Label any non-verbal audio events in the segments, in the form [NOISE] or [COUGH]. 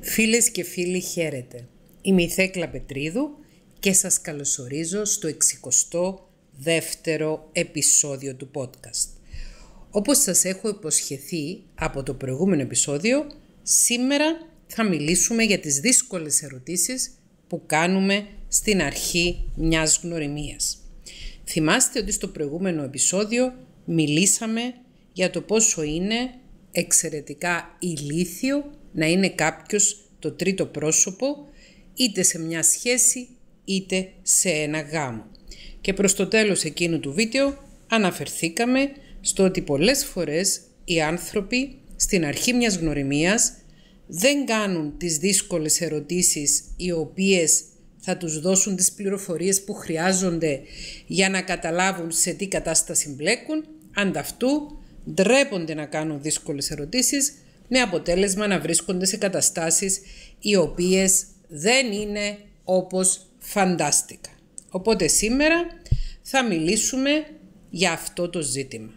Φίλες και φίλοι χαίρετε. Είμαι η Θέκλα Πετρίδου και σας καλωσορίζω στο 62ο επεισόδιο του podcast. Όπως σας έχω υποσχεθεί από το προηγούμενο επεισόδιο, σήμερα θα μιλήσουμε για τις δύσκολες ερωτήσεις που κάνουμε στην αρχή μιας γνωριμίας. Θυμάστε ότι στο προηγούμενο επεισόδιο μιλήσαμε για το πόσο είναι εξαιρετικά ηλίθιο να είναι κάποιος το τρίτο πρόσωπο είτε σε μια σχέση είτε σε ένα γάμο. Και προς το τέλος εκείνου του βίντεο αναφερθήκαμε στο ότι πολλές φορές οι άνθρωποι στην αρχή μιας γνωριμίας δεν κάνουν τις δύσκολες ερωτήσεις οι οποίες θα τους δώσουν τις πληροφορίες που χρειάζονται για να καταλάβουν σε τι κατάσταση μπλέκουν, ανταυτού ντρέπονται να κάνουν δύσκολες ερωτήσεις με αποτέλεσμα να βρίσκονται σε καταστάσεις οι οποίες δεν είναι όπως φαντάστηκα. Οπότε σήμερα θα μιλήσουμε για αυτό το ζήτημα.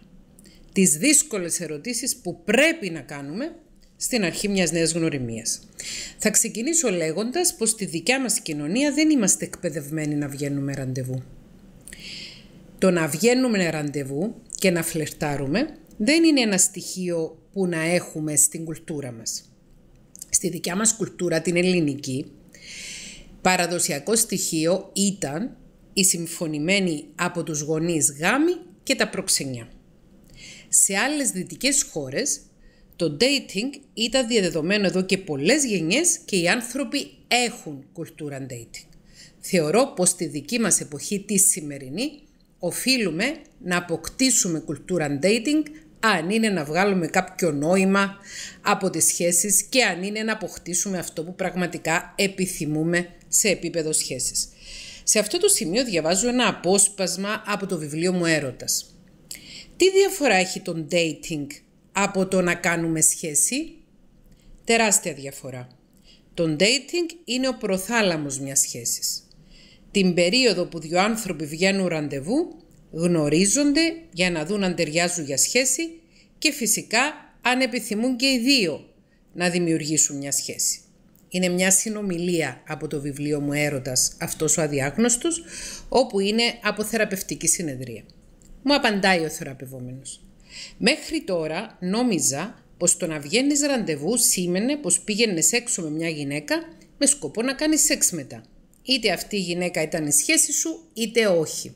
Τις δύσκολες ερωτήσεις που πρέπει να κάνουμε στην αρχή μιας νέας γνωριμίας. Θα ξεκινήσω λέγοντας πως στη δικιά μας κοινωνία δεν είμαστε εκπαιδευμένοι να βγαίνουμε ραντεβού. Το να βγαίνουμε ραντεβού και να φλερτάρουμε δεν είναι ένα στοιχείο που να έχουμε στην κουλτούρα μας. Στη δικιά μας κουλτούρα, την ελληνική, παραδοσιακό στοιχείο ήταν η συμφωνημένη από τους γονείς γάμοι και τα προξενιά. Σε άλλες δυτικές χώρες, το dating ήταν διαδεδομένο εδώ και πολλές γενιές και οι άνθρωποι έχουν κουλτούρα dating. Θεωρώ πως στη δική μας εποχή τη σημερινή οφείλουμε να αποκτήσουμε κουλτούρα dating αν είναι να βγάλουμε κάποιο νόημα από τις σχέσεις και αν είναι να αποκτήσουμε αυτό που πραγματικά επιθυμούμε σε επίπεδο σχέσης. Σε αυτό το σημείο διαβάζω ένα απόσπασμα από το βιβλίο μου «Έρωτας». Τι διαφορά έχει το dating από το να κάνουμε σχέση? Τεράστια διαφορά. Το dating είναι ο προθάλαμος μιας σχέσης. Την περίοδο που δύο άνθρωποι βγαίνουν ραντεβού γνωρίζονται για να δουν αν ταιριάζουν για σχέση και φυσικά αν επιθυμούν και οι δύο να δημιουργήσουν μια σχέση. Είναι μια συνομιλία από το βιβλίο μου «Έρωτας αυτός ο αδιάγνωστος» όπου είναι από θεραπευτική συνεδρία. Μου απαντάει ο θεραπευόμενος. Μέχρι τώρα νόμιζα πως το να βγαίνεις ραντεβού σήμαινε πως πήγαινες έξω με μια γυναίκα με σκοπό να κάνεις σεξ μετά. Είτε αυτή η γυναίκα ήταν η σχέση σου είτε όχι.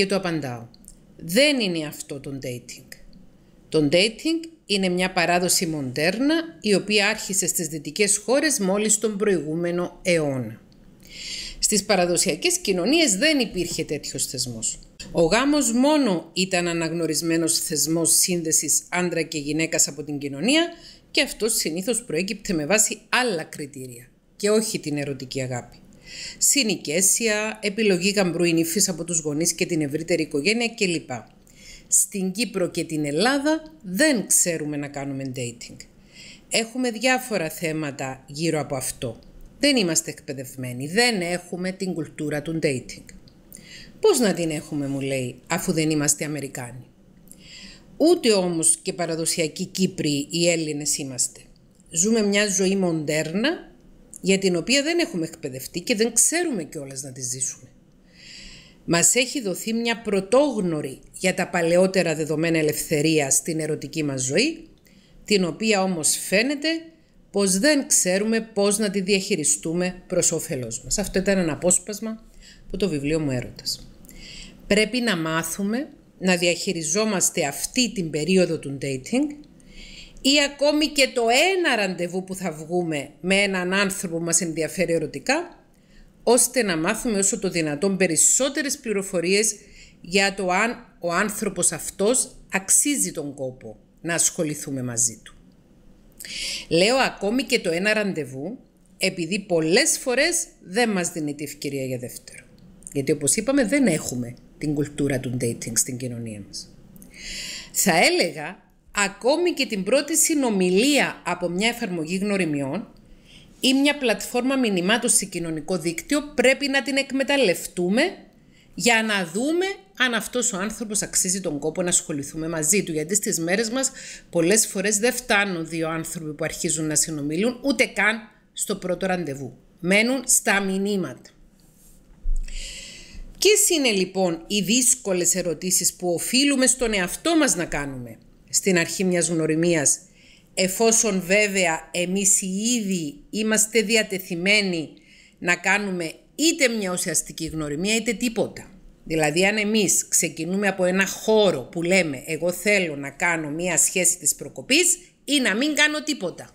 Και το απαντάω, δεν είναι αυτό το dating. Το dating είναι μια παράδοση μοντέρνα η οποία άρχισε στις δυτικές χώρες μόλις τον προηγούμενο αιώνα. Στις παραδοσιακές κοινωνίες δεν υπήρχε τέτοιος θεσμός. Ο γάμος μόνο ήταν αναγνωρισμένος θεσμός σύνδεσης άντρα και γυναίκας από την κοινωνία και αυτός συνήθως προέκυπτε με βάση άλλα κριτήρια και όχι την ερωτική αγάπη συνοικέσια, επιλογή γαμπρού ή από τους γονείς και την ευρύτερη οικογένεια κλπ. Στην Κύπρο και την Ελλάδα δεν ξέρουμε να κάνουμε dating. Έχουμε διάφορα θέματα γύρω από αυτό. Δεν είμαστε εκπαιδευμένοι, δεν έχουμε την κουλτούρα του dating. Πώς να την έχουμε μου λέει αφού δεν είμαστε Αμερικάνοι. Ούτε όμως και παραδοσιακοί Κύπροι οι Έλληνες είμαστε. Ζούμε μια ζωή μοντέρνα για την οποία δεν έχουμε εκπαιδευτεί και δεν ξέρουμε κιόλας να τη ζήσουμε. Μας έχει δοθεί μια πρωτόγνωρη για τα παλαιότερα δεδομένα ελευθερία στην ερωτική μας ζωή, την οποία όμως φαίνεται πως δεν ξέρουμε πώς να τη διαχειριστούμε προς όφελός μας. Αυτό ήταν ένα απόσπασμα από το βιβλίο μου «Έρωτας». Πρέπει να μάθουμε να διαχειριζόμαστε αυτή την περίοδο του dating ή ακόμη και το ένα ραντεβού που θα βγούμε με έναν άνθρωπο που μας ενδιαφέρει ερωτικά, ώστε να μάθουμε όσο το δυνατόν περισσότερες πληροφορίες για το αν ο άνθρωπος αυτός αξίζει τον κόπο να ασχοληθούμε μαζί του. Λέω ακόμη και το ένα ραντεβού, επειδή πολλές φορές δεν μας τη ευκαιρία για δεύτερο. Γιατί όπως είπαμε δεν έχουμε την κουλτούρα του dating στην κοινωνία μας. Θα έλεγα ακόμη και την πρώτη συνομιλία από μια εφαρμογή γνωριμιών ή μια πλατφόρμα μηνυμάτων σε κοινωνικό δίκτυο πρέπει να την εκμεταλλευτούμε για να δούμε αν αυτός ο άνθρωπος αξίζει τον κόπο να ασχοληθούμε μαζί του. Γιατί στις μέρες μας πολλές φορές δεν φτάνουν δύο άνθρωποι που αρχίζουν να συνομιλούν ούτε καν στο πρώτο ραντεβού. Μένουν στα μηνύματα. Ποιες είναι λοιπόν οι δύσκολες ερωτήσεις που οφείλουμε στον εαυτό μας να κάνουμε – στην αρχή μιας γνωριμίας, εφόσον βέβαια εμείς οι ίδιοι είμαστε διατεθειμένοι να κάνουμε είτε μια ουσιαστική γνωριμία είτε τίποτα. Δηλαδή αν εμείς ξεκινούμε από ένα χώρο που λέμε εγώ θέλω να κάνω μια σχέση της προκοπής ή να μην κάνω τίποτα.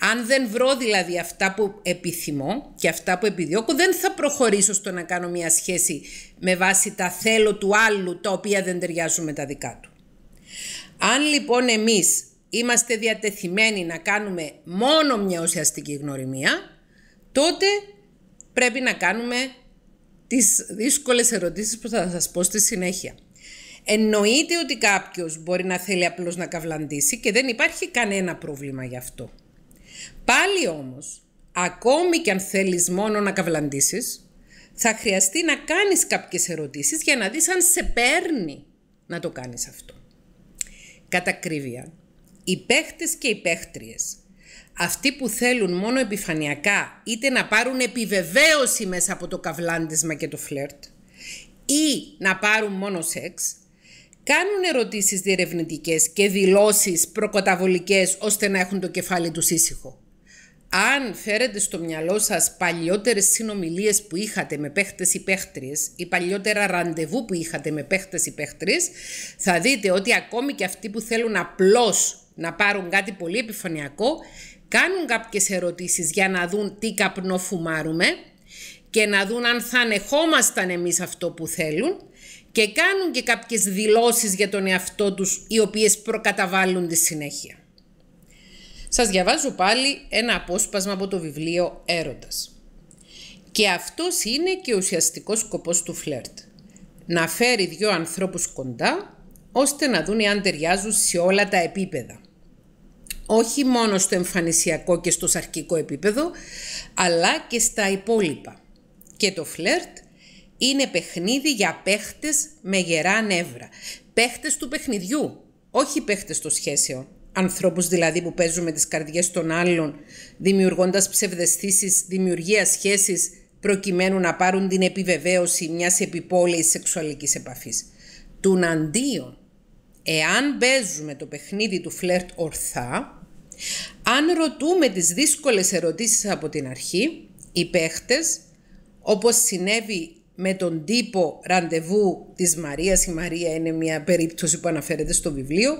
Αν δεν βρω δηλαδή αυτά που επιθυμώ και αυτά που επιδιώκω, δεν θα προχωρήσω στο να κάνω μια σχέση με βάση τα θέλω του άλλου, τα οποία δεν ταιριάζουν με τα δικά του. Αν λοιπόν εμείς είμαστε διατεθειμένοι να κάνουμε μόνο μια ουσιαστική γνωριμία, τότε πρέπει να κάνουμε τις δύσκολες ερωτήσεις που θα σας πω στη συνέχεια. Εννοείται ότι κάποιος μπορεί να θέλει απλώς να καυλαντήσει και δεν υπάρχει κανένα πρόβλημα γι' αυτό. Πάλι όμως, ακόμη και αν θέλεις μόνο να καυλαντήσεις, θα χρειαστεί να κάνεις κάποιες ερωτήσεις για να δεις αν σε παίρνει να το κάνεις αυτό. Κατά ακρίβεια, οι παίχτες και οι παίχτριες, αυτοί που θέλουν μόνο επιφανειακά είτε να πάρουν επιβεβαίωση μέσα από το καβλάντισμα και το φλερτ ή να πάρουν μόνο σεξ, κάνουν ερωτήσεις διερευνητικές και δηλώσεις προκαταβολικές ώστε να έχουν το κεφάλι τους ήσυχο αν φέρετε στο μυαλό σας παλιότερες συνομιλίες που είχατε με παίχτες ή παίχτριες ή παλιότερα ραντεβού που είχατε με παίχτες ή παίχτριες, θα δείτε ότι ακόμη και αυτοί που θέλουν απλώς να πάρουν κάτι πολύ επιφανειακό, κάνουν κάποιες ερωτήσεις για να δουν τι καπνό φουμάρουμε και να δουν αν θα ανεχόμασταν εμείς αυτό που θέλουν και κάνουν και κάποιες δηλώσεις για τον εαυτό τους οι οποίες προκαταβάλουν τη συνέχεια. Σας διαβάζω πάλι ένα απόσπασμα από το βιβλίο «Έρωτας». Και αυτός είναι και ο ουσιαστικός σκοπός του φλερτ. Να φέρει δύο ανθρώπους κοντά, ώστε να δουν αν ταιριάζουν σε όλα τα επίπεδα. Όχι μόνο στο εμφανισιακό και στο σαρκικό επίπεδο, αλλά και στα υπόλοιπα. Και το φλερτ είναι παιχνίδι για παίχτες με γερά νεύρα. Παίχτες του παιχνιδιού, όχι παίχτες των σχέσεων ανθρώπους δηλαδή που παίζουν με τις καρδιές των άλλων, δημιουργώντας ψευδεστήσεις, δημιουργία σχέσεις προκειμένου να πάρουν την επιβεβαίωση μιας επιπόλαιης σεξουαλικής επαφής. Τουν εάν παίζουμε το παιχνίδι του φλερτ ορθά, αν ρωτούμε τις δύσκολες ερωτήσεις από την αρχή, οι παίχτες, όπως συνέβη με τον τύπο ραντεβού της Μαρίας, η Μαρία είναι μια περίπτωση που αναφέρεται στο βιβλίο,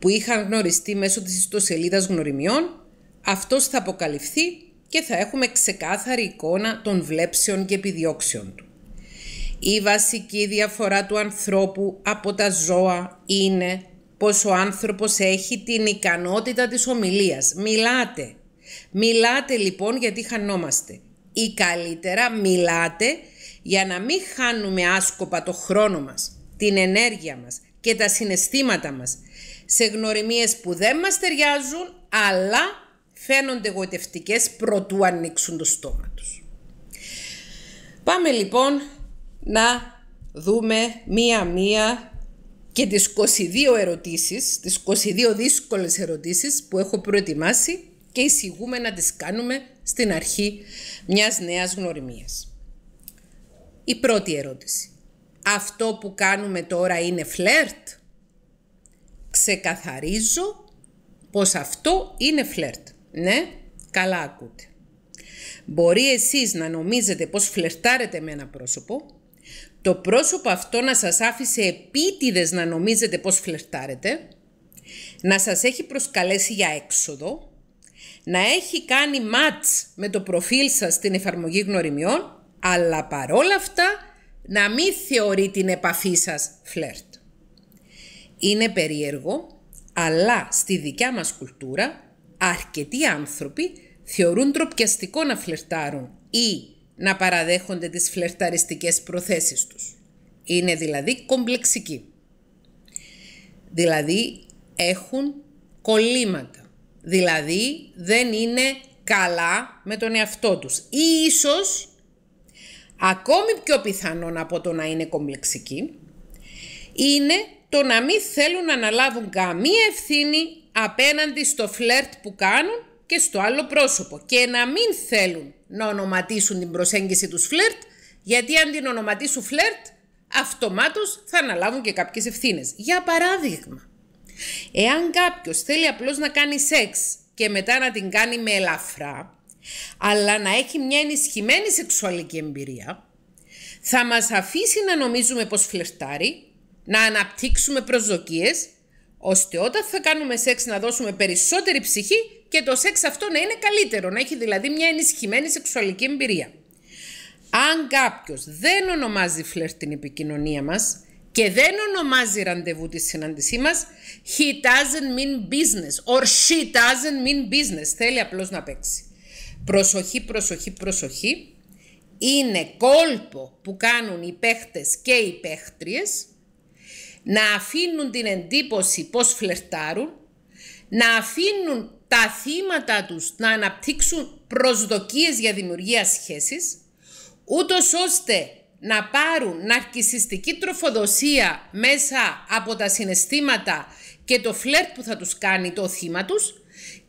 που είχαν γνωριστεί μέσω της ιστοσελίδας γνωριμιών, αυτός θα αποκαλυφθεί και θα έχουμε ξεκάθαρη εικόνα των βλέψεων και επιδιώξεων του. Η βασική διαφορά του ανθρώπου από τα ζώα είναι πως ο άνθρωπος έχει την ικανότητα της ομιλίας. Μιλάτε. Μιλάτε λοιπόν γιατί χανόμαστε. Ή καλύτερα μιλάτε για να μην χάνουμε άσκοπα το χρόνο μας, την ενέργεια μας και τα συναισθήματα μας σε γνωριμίες που δεν μας ταιριάζουν, αλλά φαίνονται γοητευτικές προτού ανοίξουν το στόμα τους. Πάμε λοιπόν να δούμε μία-μία και τις 22 ερωτήσεις, τις 22 δύσκολες ερωτήσεις που έχω προετοιμάσει και εισηγούμε να τις κάνουμε στην αρχή μιας νέας γνωριμίας. Η πρώτη ερώτηση. Αυτό που κάνουμε τώρα είναι φλερτ? ξεκαθαρίζω πως αυτό είναι φλερτ. Ναι, καλά ακούτε. Μπορεί εσείς να νομίζετε πως φλερτάρετε με ένα πρόσωπο, το πρόσωπο αυτό να σας άφησε επίτηδες να νομίζετε πως φλερτάρετε, να σας έχει προσκαλέσει για έξοδο, να έχει κάνει μάτς με το προφίλ σας στην εφαρμογή γνωριμιών, αλλά παρόλα αυτά να μην θεωρεί την επαφή σας φλερτ. Είναι περίεργο, αλλά στη δικιά μας κουλτούρα αρκετοί άνθρωποι θεωρούν τροπιαστικό να φλερτάρουν ή να παραδέχονται τις φλερταριστικές προθέσεις τους. Είναι δηλαδή κομπλεξικοί. Δηλαδή έχουν κολλήματα. Δηλαδή δεν είναι καλά με τον εαυτό τους. Ή ίσως ακόμη πιο πιθανόν από το να είναι κομπλεξικοί είναι το να μην θέλουν να αναλάβουν καμία ευθύνη απέναντι στο φλερτ που κάνουν και στο άλλο πρόσωπο και να μην θέλουν να ονοματίσουν την προσέγγιση τους φλερτ γιατί αν την ονοματίσουν φλερτ αυτομάτως θα αναλάβουν και κάποιες ευθύνες. Για παράδειγμα, εάν κάποιος θέλει απλώς να κάνει σεξ και μετά να την κάνει με ελαφρά αλλά να έχει μια ενισχυμένη σεξουαλική εμπειρία θα μας αφήσει να νομίζουμε πως φλερτάρει να αναπτύξουμε προσδοκίες, ώστε όταν θα κάνουμε σεξ να δώσουμε περισσότερη ψυχή και το σεξ αυτό να είναι καλύτερο, να έχει δηλαδή μια ενισχυμένη σεξουαλική εμπειρία. Αν κάποιος δεν ονομάζει φλερ την επικοινωνία μας και δεν ονομάζει ραντεβού τη συνάντησή μας, he doesn't mean business or she doesn't mean business. Θέλει απλώς να παίξει. Προσοχή, προσοχή, προσοχή. Είναι κόλπο που κάνουν οι παίχτες και οι παίχτριες να αφήνουν την εντύπωση πως φλερτάρουν, να αφήνουν τα θύματα τους να αναπτύξουν προσδοκίες για δημιουργία σχέσης, ούτως ώστε να πάρουν ναρκισιστική τροφοδοσία μέσα από τα συναισθήματα και το φλερτ που θα τους κάνει το θύμα τους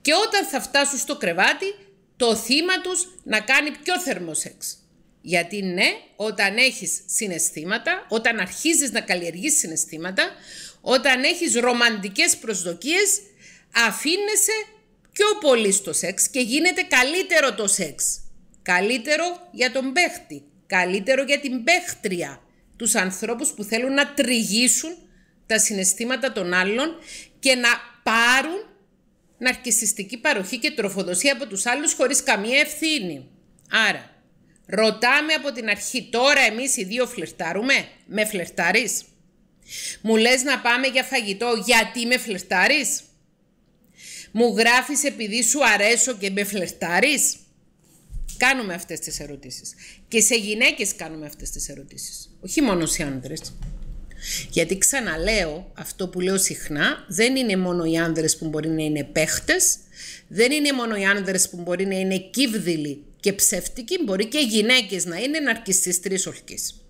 και όταν θα φτάσουν στο κρεβάτι το θύμα τους να κάνει πιο θερμό σεξ. Γιατί ναι, όταν έχεις συναισθήματα, όταν αρχίζεις να καλλιεργείς συναισθήματα, όταν έχεις ρομαντικές προσδοκίες, αφήνεσαι πιο πολύ στο σεξ και γίνεται καλύτερο το σεξ. Καλύτερο για τον παίχτη, καλύτερο για την παίχτρια, τους ανθρώπους που θέλουν να τριγίσουν τα συναισθήματα των άλλων και να πάρουν ναρκισιστική παροχή και τροφοδοσία από τους άλλους χωρίς καμία ευθύνη. Άρα, Ρωτάμε από την αρχή, τώρα εμείς οι δύο φλερτάρουμε, με φλερτάρεις. Μου λες να πάμε για φαγητό, γιατί με φλερτάρεις. Μου γράφεις επειδή σου αρέσω και με φλερτάρεις. Κάνουμε αυτές τις ερωτήσεις. Και σε γυναίκες κάνουμε αυτές τις ερωτήσεις. Όχι μόνο σε άνδρες. Γιατί ξαναλέω, αυτό που λέω συχνά, δεν είναι μόνο οι άνδρες που μπορεί να είναι παίχτες, δεν είναι μόνο οι άνδρες που μπορεί να είναι κύβδηλοι και ψεύτικοι μπορεί και γυναίκες να είναι ναρκιστής ορκής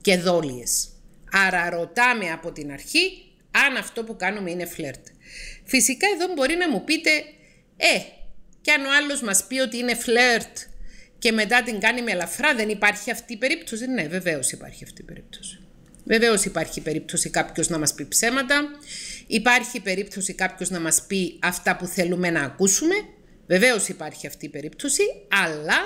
και δόλιες. Άρα ρωτάμε από την αρχή αν αυτό που κάνουμε είναι φλερτ. Φυσικά εδώ μπορεί να μου πείτε «Ε, κι αν ο άλλος μας πει ότι είναι φλερτ και μετά την κάνει με ελαφρά, δεν υπάρχει αυτή η περίπτωση». Ναι, βεβαίως υπάρχει αυτή η περίπτωση. Βεβαίως υπάρχει περίπτωση κάποιος να μας πει ψέματα, υπάρχει περίπτωση κάποιος να μας πει αυτά που θέλουμε να ακούσουμε Βεβαίως υπάρχει αυτή η περίπτωση, αλλά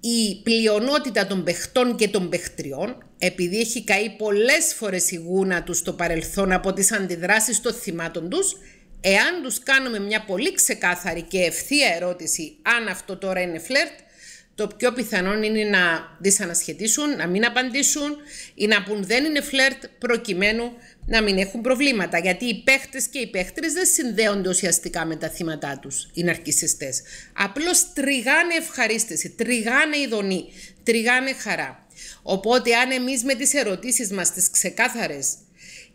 η πλειονότητα των παιχτών και των παιχτριών, επειδή έχει καεί πολλές φορές η γούνα τους στο παρελθόν από τις αντιδράσεις των θυμάτων τους, εάν τους κάνουμε μια πολύ ξεκάθαρη και ευθεία ερώτηση αν αυτό τώρα είναι φλερτ, το πιο πιθανό είναι να δυσανασχετήσουν, να μην απαντήσουν ή να πούν δεν είναι φλερτ προκειμένου να μην έχουν προβλήματα. Γιατί οι παίχτες και οι παίχτρες δεν συνδέονται ουσιαστικά με τα θύματα τους, οι ναρκιστέ. Απλώς τριγάνε ευχαρίστηση, τριγάνε ειδονή, τριγάνε χαρά. Οπότε, αν εμείς με τις ερωτήσεις μας τις ξεκάθαρες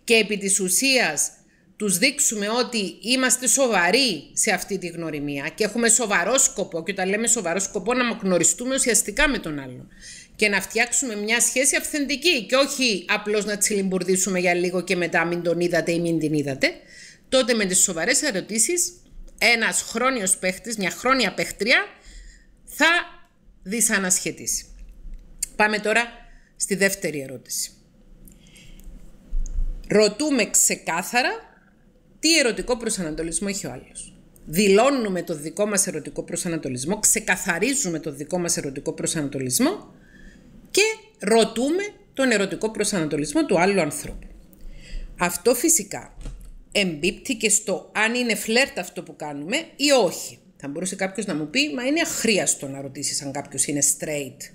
και επί της ουσίας τους δείξουμε ότι είμαστε σοβαροί σε αυτή τη γνωριμία και έχουμε σοβαρό σκοπό και όταν λέμε σοβαρό σκοπό να γνωριστούμε ουσιαστικά με τον άλλον και να φτιάξουμε μια σχέση αυθεντική και όχι απλώς να τσιλιμπουρδίσουμε για λίγο και μετά μην τον είδατε ή μην την είδατε, τότε με τις σοβαρές ερωτήσεις ένας χρόνιος παίχτης, μια χρόνια παίχτρια θα δυσανασχετήσει. Πάμε τώρα στη δεύτερη ερώτηση. Ρωτούμε ξεκάθαρα τι ερωτικό προσανατολισμό έχει ο άλλος. Δηλώνουμε το δικό μας ερωτικό προσανατολισμό, ξεκαθαρίζουμε το δικό μας ερωτικό προσανατολισμό και ρωτούμε τον ερωτικό προσανατολισμό του άλλου ανθρώπου. Αυτό φυσικά εμπίπτει και στο αν είναι φλερτ αυτό που κάνουμε ή όχι. Θα μπορούσε κάποιος να μου πει, μα είναι αχρίαστο να ρωτήσεις αν κάποιος είναι straight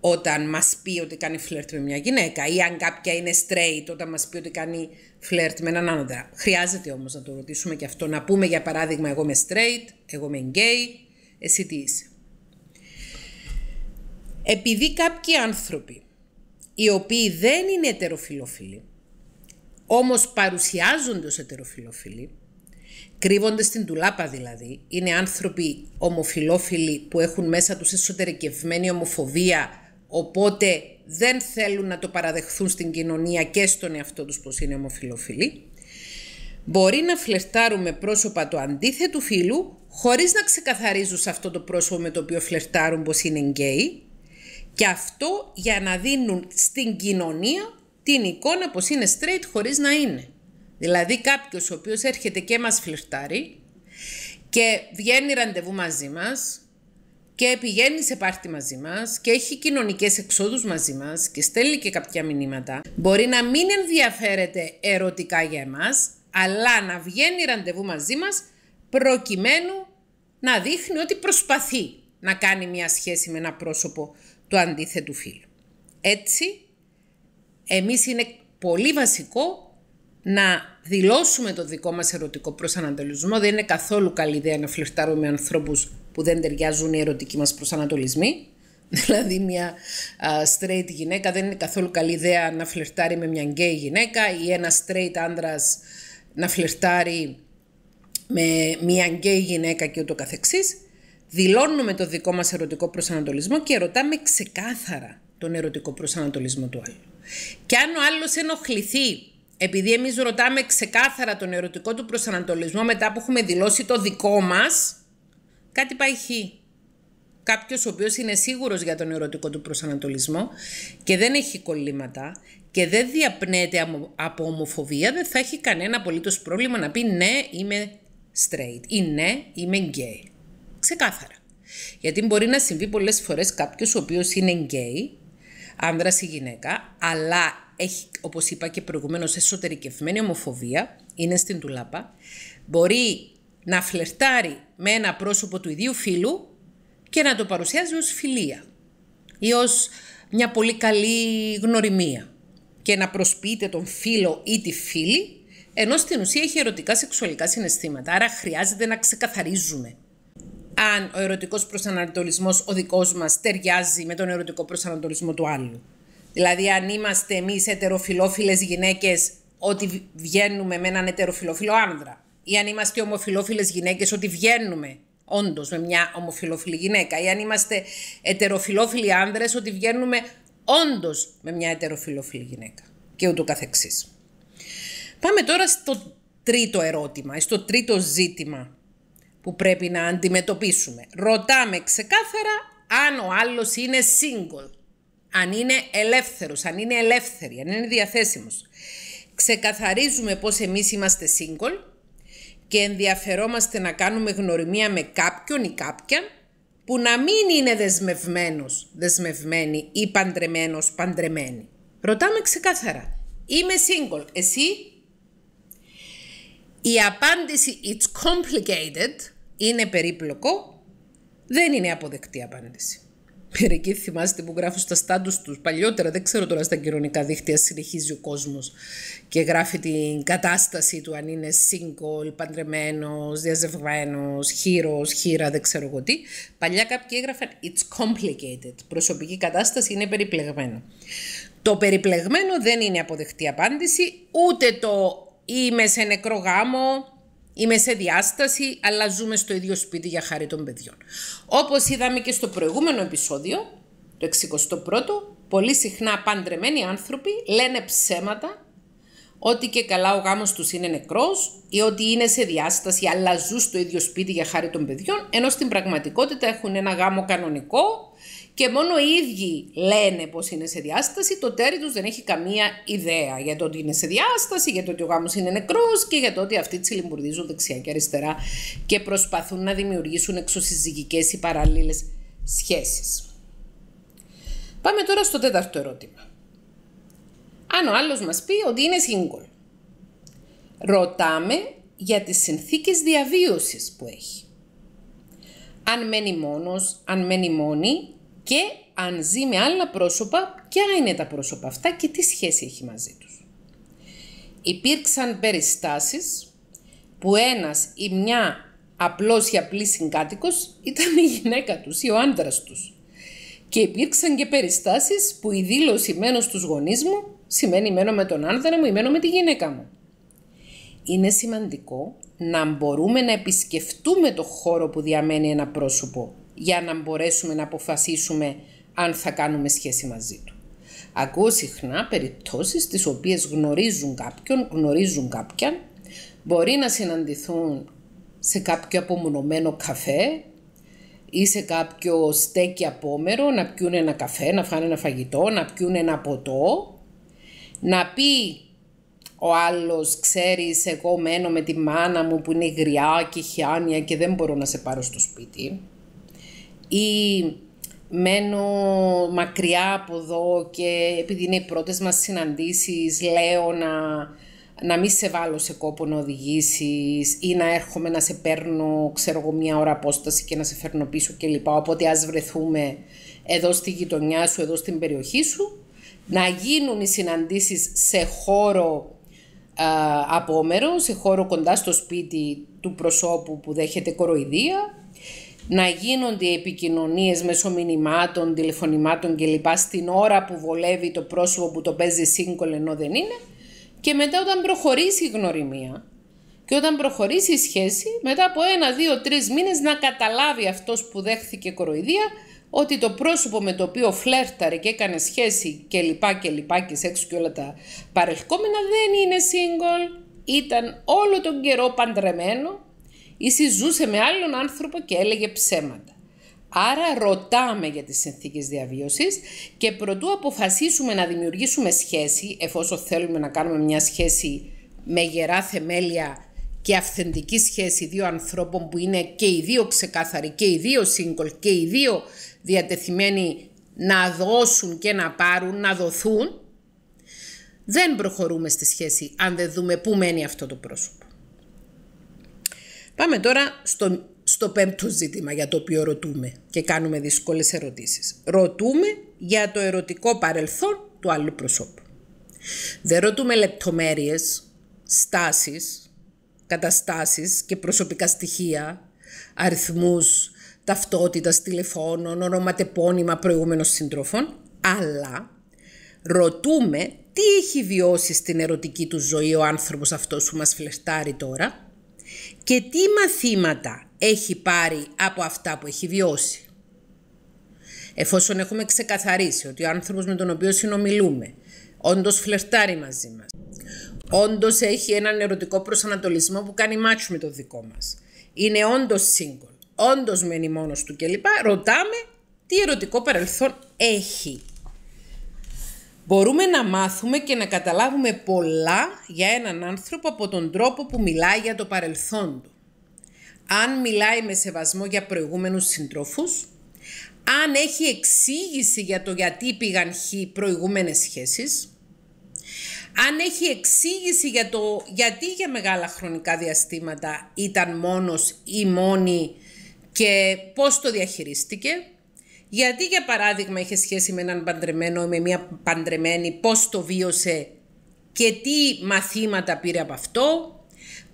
όταν μας πει ότι κάνει φλερτ με μια γυναίκα, ή αν κάποια είναι straight όταν μας πει ότι κάνει φλερτ με έναν άντρα. Χρειάζεται όμως να το ρωτήσουμε και αυτό. Να πούμε για παράδειγμα, εγώ είμαι straight, εγώ είμαι gay, εσύ τι είσαι. Επειδή κάποιοι άνθρωποι οι οποίοι δεν είναι ετεροφιλόφιλοι, όμως παρουσιάζονται ως ετεροφιλόφιλοι, κρύβονται στην τουλάπα δηλαδή, είναι άνθρωποι ομοφιλόφιλοι που έχουν μέσα τους εσωτερικευμένη ομοφοβία, οπότε δεν θέλουν να το παραδεχθούν στην κοινωνία και στον εαυτό τους πως είναι ομοφιλόφιλοι, μπορεί να με πρόσωπα του αντίθετου φίλου χωρίς να ξεκαθαρίζουν σε αυτό το πρόσωπο με το οποίο φλερτάρουν πως είναι γκέι και αυτό για να δίνουν στην κοινωνία την εικόνα πως είναι straight χωρίς να είναι. Δηλαδή κάποιος ο οποίος έρχεται και μας φλερτάρει και βγαίνει ραντεβού μαζί μας και πηγαίνει σε πάρτι μαζί μας και έχει κοινωνικές εξόδους μαζί μας και στέλνει και κάποια μηνύματα. Μπορεί να μην ενδιαφέρεται ερωτικά για εμάς, αλλά να βγαίνει ραντεβού μαζί μας προκειμένου να δείχνει ότι προσπαθεί να κάνει μια σχέση με ένα πρόσωπο του αντίθετου φίλου. Έτσι, εμείς είναι πολύ βασικό να δηλώσουμε το δικό μας ερωτικό προσανατολισμό. Δεν είναι καθόλου καλή ιδέα να φλερτάρουμε με ανθρώπους που δεν ταιριάζουν οι ερωτικοί μας προσανατολισμοί. [LAUGHS] Δηλαδή μια straight γυναίκα δεν είναι καθόλου καλή ιδέα να φλερτάρει με μια gay γυναίκα ή ένα straight άντρας να φλερτάρει με μια gay γυναίκα και ούτω καθεξής δηλώνουμε το δικό μας ερωτικό προσανατολισμό και ρωτάμε ξεκάθαρα τον ερωτικό προσανατολισμό του άλλου. Και αν ο άλλος ενοχληθεί επειδή εμείς ρωτάμε ξεκάθαρα τον ερωτικό του προσανατολισμό μετά που έχουμε δηλώσει το δικό μας, κάτι πάει χει. Κάποιος ο οποίος είναι σίγουρος για τον ερωτικό του προσανατολισμό και δεν έχει κολλήματα και δεν διαπνέεται από ομοφοβία, δεν θα έχει κανένα απολύτως πρόβλημα να πει ναι είμαι straight ή ναι είμαι gay. Ξεκάθαρα. Γιατί μπορεί να συμβεί πολλές φορές κάποιος ο οποίος είναι γκέι, άνδρας ή γυναίκα, αλλά έχει, όπως είπα και προηγουμένως, εσωτερικευμένη ομοφοβία, είναι στην τουλάπα, μπορεί να φλερτάρει με ένα πρόσωπο του ιδίου φίλου και να το παρουσιάζει ως φιλία ή ως μια πολύ καλή γνωριμία και να προσποιείται τον φίλο ή τη φίλη ενώ στην ουσία έχει ερωτικά σεξουαλικά συναισθήματα. Άρα χρειάζεται να ξεκαθαρίζουμε αν ο ερωτικός προσανατολισμός ο δικός μας ταιριάζει με τον ερωτικό προσανατολισμό του άλλου. Δηλαδή αν είμαστε εμείς ετεροφιλόφιλες γυναίκες ότι βγαίνουμε με έναν ετεροφιλόφιλο άνδρα ή αν είμαστε ομοφιλόφιλες γυναίκες ότι βγαίνουμε όντως με μια ομοφιλόφιλη γυναίκα ή αν είμαστε ετεροφιλόφιλοι άνδρες ότι βγαίνουμε όντως με μια ετεροφιλόφιλη γυναίκα και ούτω καθεξής. Πάμε τώρα στο τρίτο ερώτημα, στο τρίτο ζήτημα που πρέπει να αντιμετωπίσουμε. Ρωτάμε ξεκάθαρα αν ο άλλος είναι single, αν είναι ελεύθερος, αν είναι ελεύθερη, αν είναι διαθέσιμος. Ξεκαθαρίζουμε πώς εμείς είμαστε single και ενδιαφερόμαστε να κάνουμε γνωριμία με κάποιον ή κάποιαν που να μην είναι δεσμευμένος, δεσμευμένη ή παντρεμένος, παντρεμένη. Ρωτάμε ξεκάθαρα. Είμαι single. Εσύ? Η απάντηση it's complicated είναι περίπλοκο, δεν είναι αποδεκτή απάντηση. Μερικοί θυμάστε που γράφουν στα στάντους τους παλιότερα, δεν ξέρω τώρα στα κοινωνικά δίχτυα συνεχίζει ο κόσμος και γράφει την κατάσταση του αν είναι single, παντρεμένος, διαζευγμένος, χείρος, χείρα, δεν ξέρω εγώ τι. Παλιά κάποιοι έγραφαν it's complicated, προσωπική κατάσταση είναι περιπλεγμένο. Το περιπλεγμένο δεν είναι αποδεκτή απάντηση, ούτε το είμαι σε νεκρό γάμο, Είμαι σε διάσταση, αλλά ζούμε στο ίδιο σπίτι για χάρη των παιδιών. Όπως είδαμε και στο προηγούμενο επεισόδιο, το 61ο, πολύ συχνά παντρεμένοι άνθρωποι λένε ψέματα ότι και καλά ο γάμος τους είναι νεκρός ή ότι είναι σε διάσταση αλλά ζουν στο ίδιο σπίτι για χάρη των παιδιών, ενώ στην πραγματικότητα έχουν ένα γάμο κανονικό και μόνο οι ίδιοι λένε πώ είναι σε διάσταση, το τέρι τους δεν έχει καμία ιδέα για το ότι είναι σε διάσταση, για το ότι ο γάμος είναι νεκρός και για το ότι αυτοί τσιλιμπουρδίζουν δεξιά και αριστερά και προσπαθούν να δημιουργήσουν εξωσυζυγικές ή παράλληλες σχέσεις. Πάμε τώρα στο τέταρτο ερώτημα. Αν ο άλλος μας πει ότι είναι σύγκολ, ρωτάμε για τις συνθήκες διαβίωσης που έχει. Αν μένει μόνος, αν μένει μόνη, και αν ζει με άλλα πρόσωπα, ποια είναι τα πρόσωπα αυτά και τι σχέση έχει μαζί τους. Υπήρξαν περιστάσεις που ένας ή μια απλός ή απλή συγκάτοικος ήταν η γυναίκα τους ή ο άντρας τους. Και υπήρξαν και περιστάσεις που η δήλωση μένω στους γονείς μου σημαίνει μένω με τον άντρα μου ή μένω με τη γυναίκα μου. Είναι σημαντικό να μπορούμε να επισκεφτούμε το χώρο που διαμένει ένα πρόσωπο για να μπορέσουμε να αποφασίσουμε αν θα κάνουμε σχέση μαζί του. Ακούω συχνά περιπτώσεις τις οποίες γνωρίζουν κάποιον, γνωρίζουν κάποιαν, μπορεί να συναντηθούν σε κάποιο απομονωμένο καφέ ή σε κάποιο στέκι απόμερο να πιούν ένα καφέ, να φάνε ένα φαγητό, να πιούν ένα ποτό, να πει ο άλλος ξέρεις εγώ μένω με τη μάνα μου που είναι γριά και χιάνια και δεν μπορώ να σε πάρω στο σπίτι ή μένω μακριά από εδώ και επειδή είναι οι πρώτες μας συναντήσεις λέω να, να μην σε βάλω σε κόπο να οδηγήσεις ή να έρχομαι να σε παίρνω, ξέρω εγώ, μία ώρα απόσταση και να σε φέρνω πίσω κλπ. Οπότε ας βρεθούμε εδώ στη γειτονιά σου, εδώ στην περιοχή σου, να γίνουν οι συναντήσεις σε χώρο απόμερο, σε χώρο κοντά στο σπίτι του προσώπου που δέχεται κοροϊδία να γίνονται επικοινωνίες μέσω μηνυμάτων, τηλεφωνημάτων κλπ. στην ώρα που βολεύει το πρόσωπο που το παίζει σύγκολο ενώ δεν είναι και μετά όταν προχωρήσει η γνωριμία και όταν προχωρήσει η σχέση μετά από ένα, δύο, τρεις μήνες να καταλάβει αυτός που δέχθηκε κοροϊδία ότι το πρόσωπο με το οποίο φλέρταρε και έκανε σχέση και και λοιπά και όλα τα παρελκόμενα δεν είναι σύγκολο. ήταν όλο τον καιρό παντρεμένο ή συζούσε με άλλον άνθρωπο και έλεγε ψέματα. Άρα ρωτάμε για τις συνθήκες διαβίωσης και προτού αποφασίσουμε να δημιουργήσουμε σχέση, εφόσον θέλουμε να κάνουμε μια σχέση με γερά θεμέλια και αυθεντική σχέση δύο ανθρώπων που είναι και οι δύο ξεκάθαροι και οι δύο σύγκολ και οι δύο διατεθειμένοι να δώσουν και να πάρουν, να δοθούν, δεν προχωρούμε στη σχέση αν δεν δούμε πού μένει αυτό το πρόσωπο. Πάμε τώρα στο, στο πέμπτο ζήτημα για το οποίο ρωτούμε και κάνουμε δύσκολες ερωτήσεις. Ρωτούμε για το ερωτικό παρελθόν του άλλου προσώπου. Δεν ρωτούμε λεπτομέρειες, στάσεις, καταστάσεις και προσωπικά στοιχεία, αριθμούς, ταυτότητας, τηλεφώνων, ονοματεπώνυμα προηγούμενων συντρόφων, αλλά ρωτούμε τι έχει βιώσει στην ερωτική του ζωή ο άνθρωπος αυτός που μας φλερτάρει τώρα και τι μαθήματα έχει πάρει από αυτά που έχει βιώσει. Εφόσον έχουμε ξεκαθαρίσει ότι ο άνθρωπος με τον οποίο συνομιλούμε όντως φλερτάρει μαζί μας, όντως έχει έναν ερωτικό προσανατολισμό που κάνει μάτσο με το δικό μας, είναι όντως single, όντως μένει μόνος του κλπ, ρωτάμε τι ερωτικό παρελθόν έχει. Μπορούμε να μάθουμε και να καταλάβουμε πολλά για έναν άνθρωπο από τον τρόπο που μιλάει για το παρελθόν του. Αν μιλάει με σεβασμό για προηγούμενους συντρόφους, αν έχει εξήγηση για το γιατί πήγαν χι προηγούμενες σχέσεις, αν έχει εξήγηση για το γιατί για μεγάλα χρονικά διαστήματα ήταν μόνος ή μόνη και πώς το διαχειρίστηκε, γιατί για παράδειγμα είχε σχέση με έναν παντρεμένο ή με μια παντρεμένη, πώς το βίωσε και τι μαθήματα πήρε από αυτό,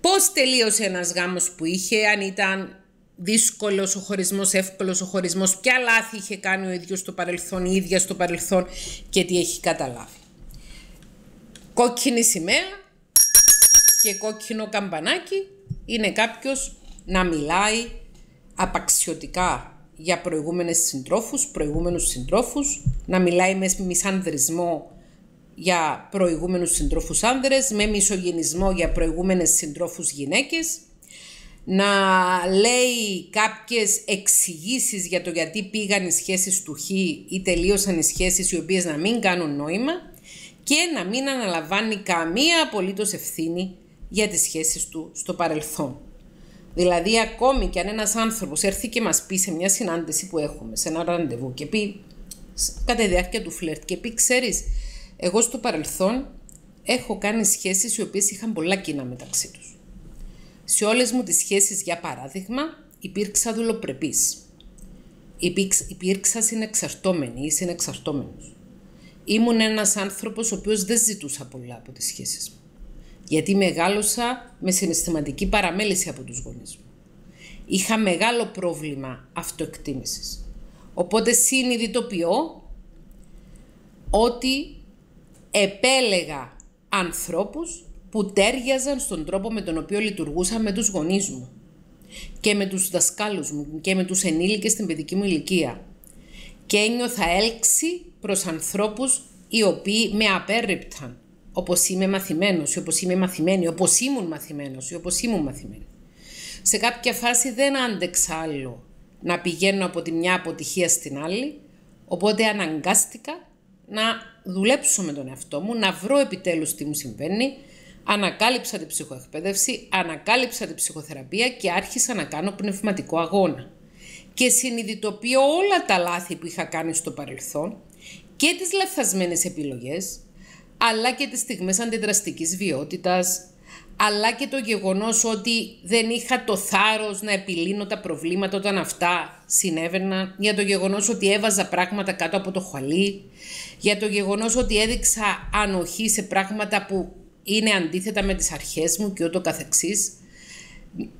πώς τελείωσε ένας γάμος που είχε, αν ήταν δύσκολος ο χωρισμός, εύκολος ο χωρισμός, ποια λάθη είχε κάνει ο ίδιος στο παρελθόν, η ίδια στο παρελθόν και τι έχει καταλάβει. Κόκκινη σημαία και κόκκινο καμπανάκι είναι κάποιος να μιλάει απαξιωτικά για προηγούμενες συντρόφους, προηγούμενους συντρόφους, να μιλάει με μισανδρισμό για προηγούμενους συντρόφους άνδρες, με μισογενισμό για προηγούμενες συντρόφους γυναίκες, να λέει κάποιες εξηγήσεις για το γιατί πήγαν οι σχέσεις του Χ ή τελείωσαν οι σχέσεις οι οποίες να μην κάνουν νόημα και να μην αναλαμβάνει καμία απολύτως ευθύνη για τις σχέσεις του στο παρελθόν. Δηλαδή, ακόμη και αν ένας άνθρωπος έρθει και μας πει σε μια συνάντηση που έχουμε, σε ένα ραντεβού και πει κατά τη διάρκεια του φλερτ και πει, ξέρεις, εγώ στο παρελθόν έχω κάνει σχέσεις οι οποίες είχαν πολλά κοινά μεταξύ τους. Σε όλες μου τις σχέσεις, για παράδειγμα, υπήρξα δουλοπρεπής. Υπήρξα συνεξαρτώμενη ή συνεξαρτώμενος. Ήμουν ένας άνθρωπος ο οποίος δεν ζητούσα πολλά από τις σχέσεις μου γιατί μεγάλωσα με συναισθηματική παραμέληση από τους γονείς μου. Είχα μεγάλο πρόβλημα αυτοεκτίμησης. Οπότε συνειδητοποιώ ότι επέλεγα ανθρώπους που τέριαζαν στον τρόπο με τον οποίο λειτουργούσα με τους γονείς μου και με τους δασκάλους μου και με τους ενήλικες στην παιδική μου ηλικία. Και ένιωθα έλξη προς ανθρώπους οι οποίοι με απέρριπταν Όπως είμαι μαθημένος, ή όπως είμαι μαθημένη, όπως ήμουν μαθημένος, ή όπως ήμουν μαθημένη. Σε κάποια φάση δεν άντεξα άλλο να πηγαίνω από τη μια αποτυχία στην άλλη, οπότε αναγκάστηκα να δουλέψω με τον εαυτό μου, να βρω επιτέλους τι μου συμβαίνει, ανακάλυψα την ψυχοεκπαίδευση, ανακάλυψα την ψυχοθεραπεία και άρχισα να κάνω πνευματικό αγώνα. Και συνειδητοποιώ όλα τα λάθη που είχα κάνει στο παρελθόν και τις λαθασμένες επιλογές αλλά και τις στιγμές αντιδραστικής βιότητας, αλλά και το γεγονός ότι δεν είχα το θάρρος να επιλύνω τα προβλήματα όταν αυτά συνέβαιναν, για το γεγονός ότι έβαζα πράγματα κάτω από το χαλί, για το γεγονός ότι έδειξα ανοχή σε πράγματα που είναι αντίθετα με τις αρχές μου και ούτω καθεξής.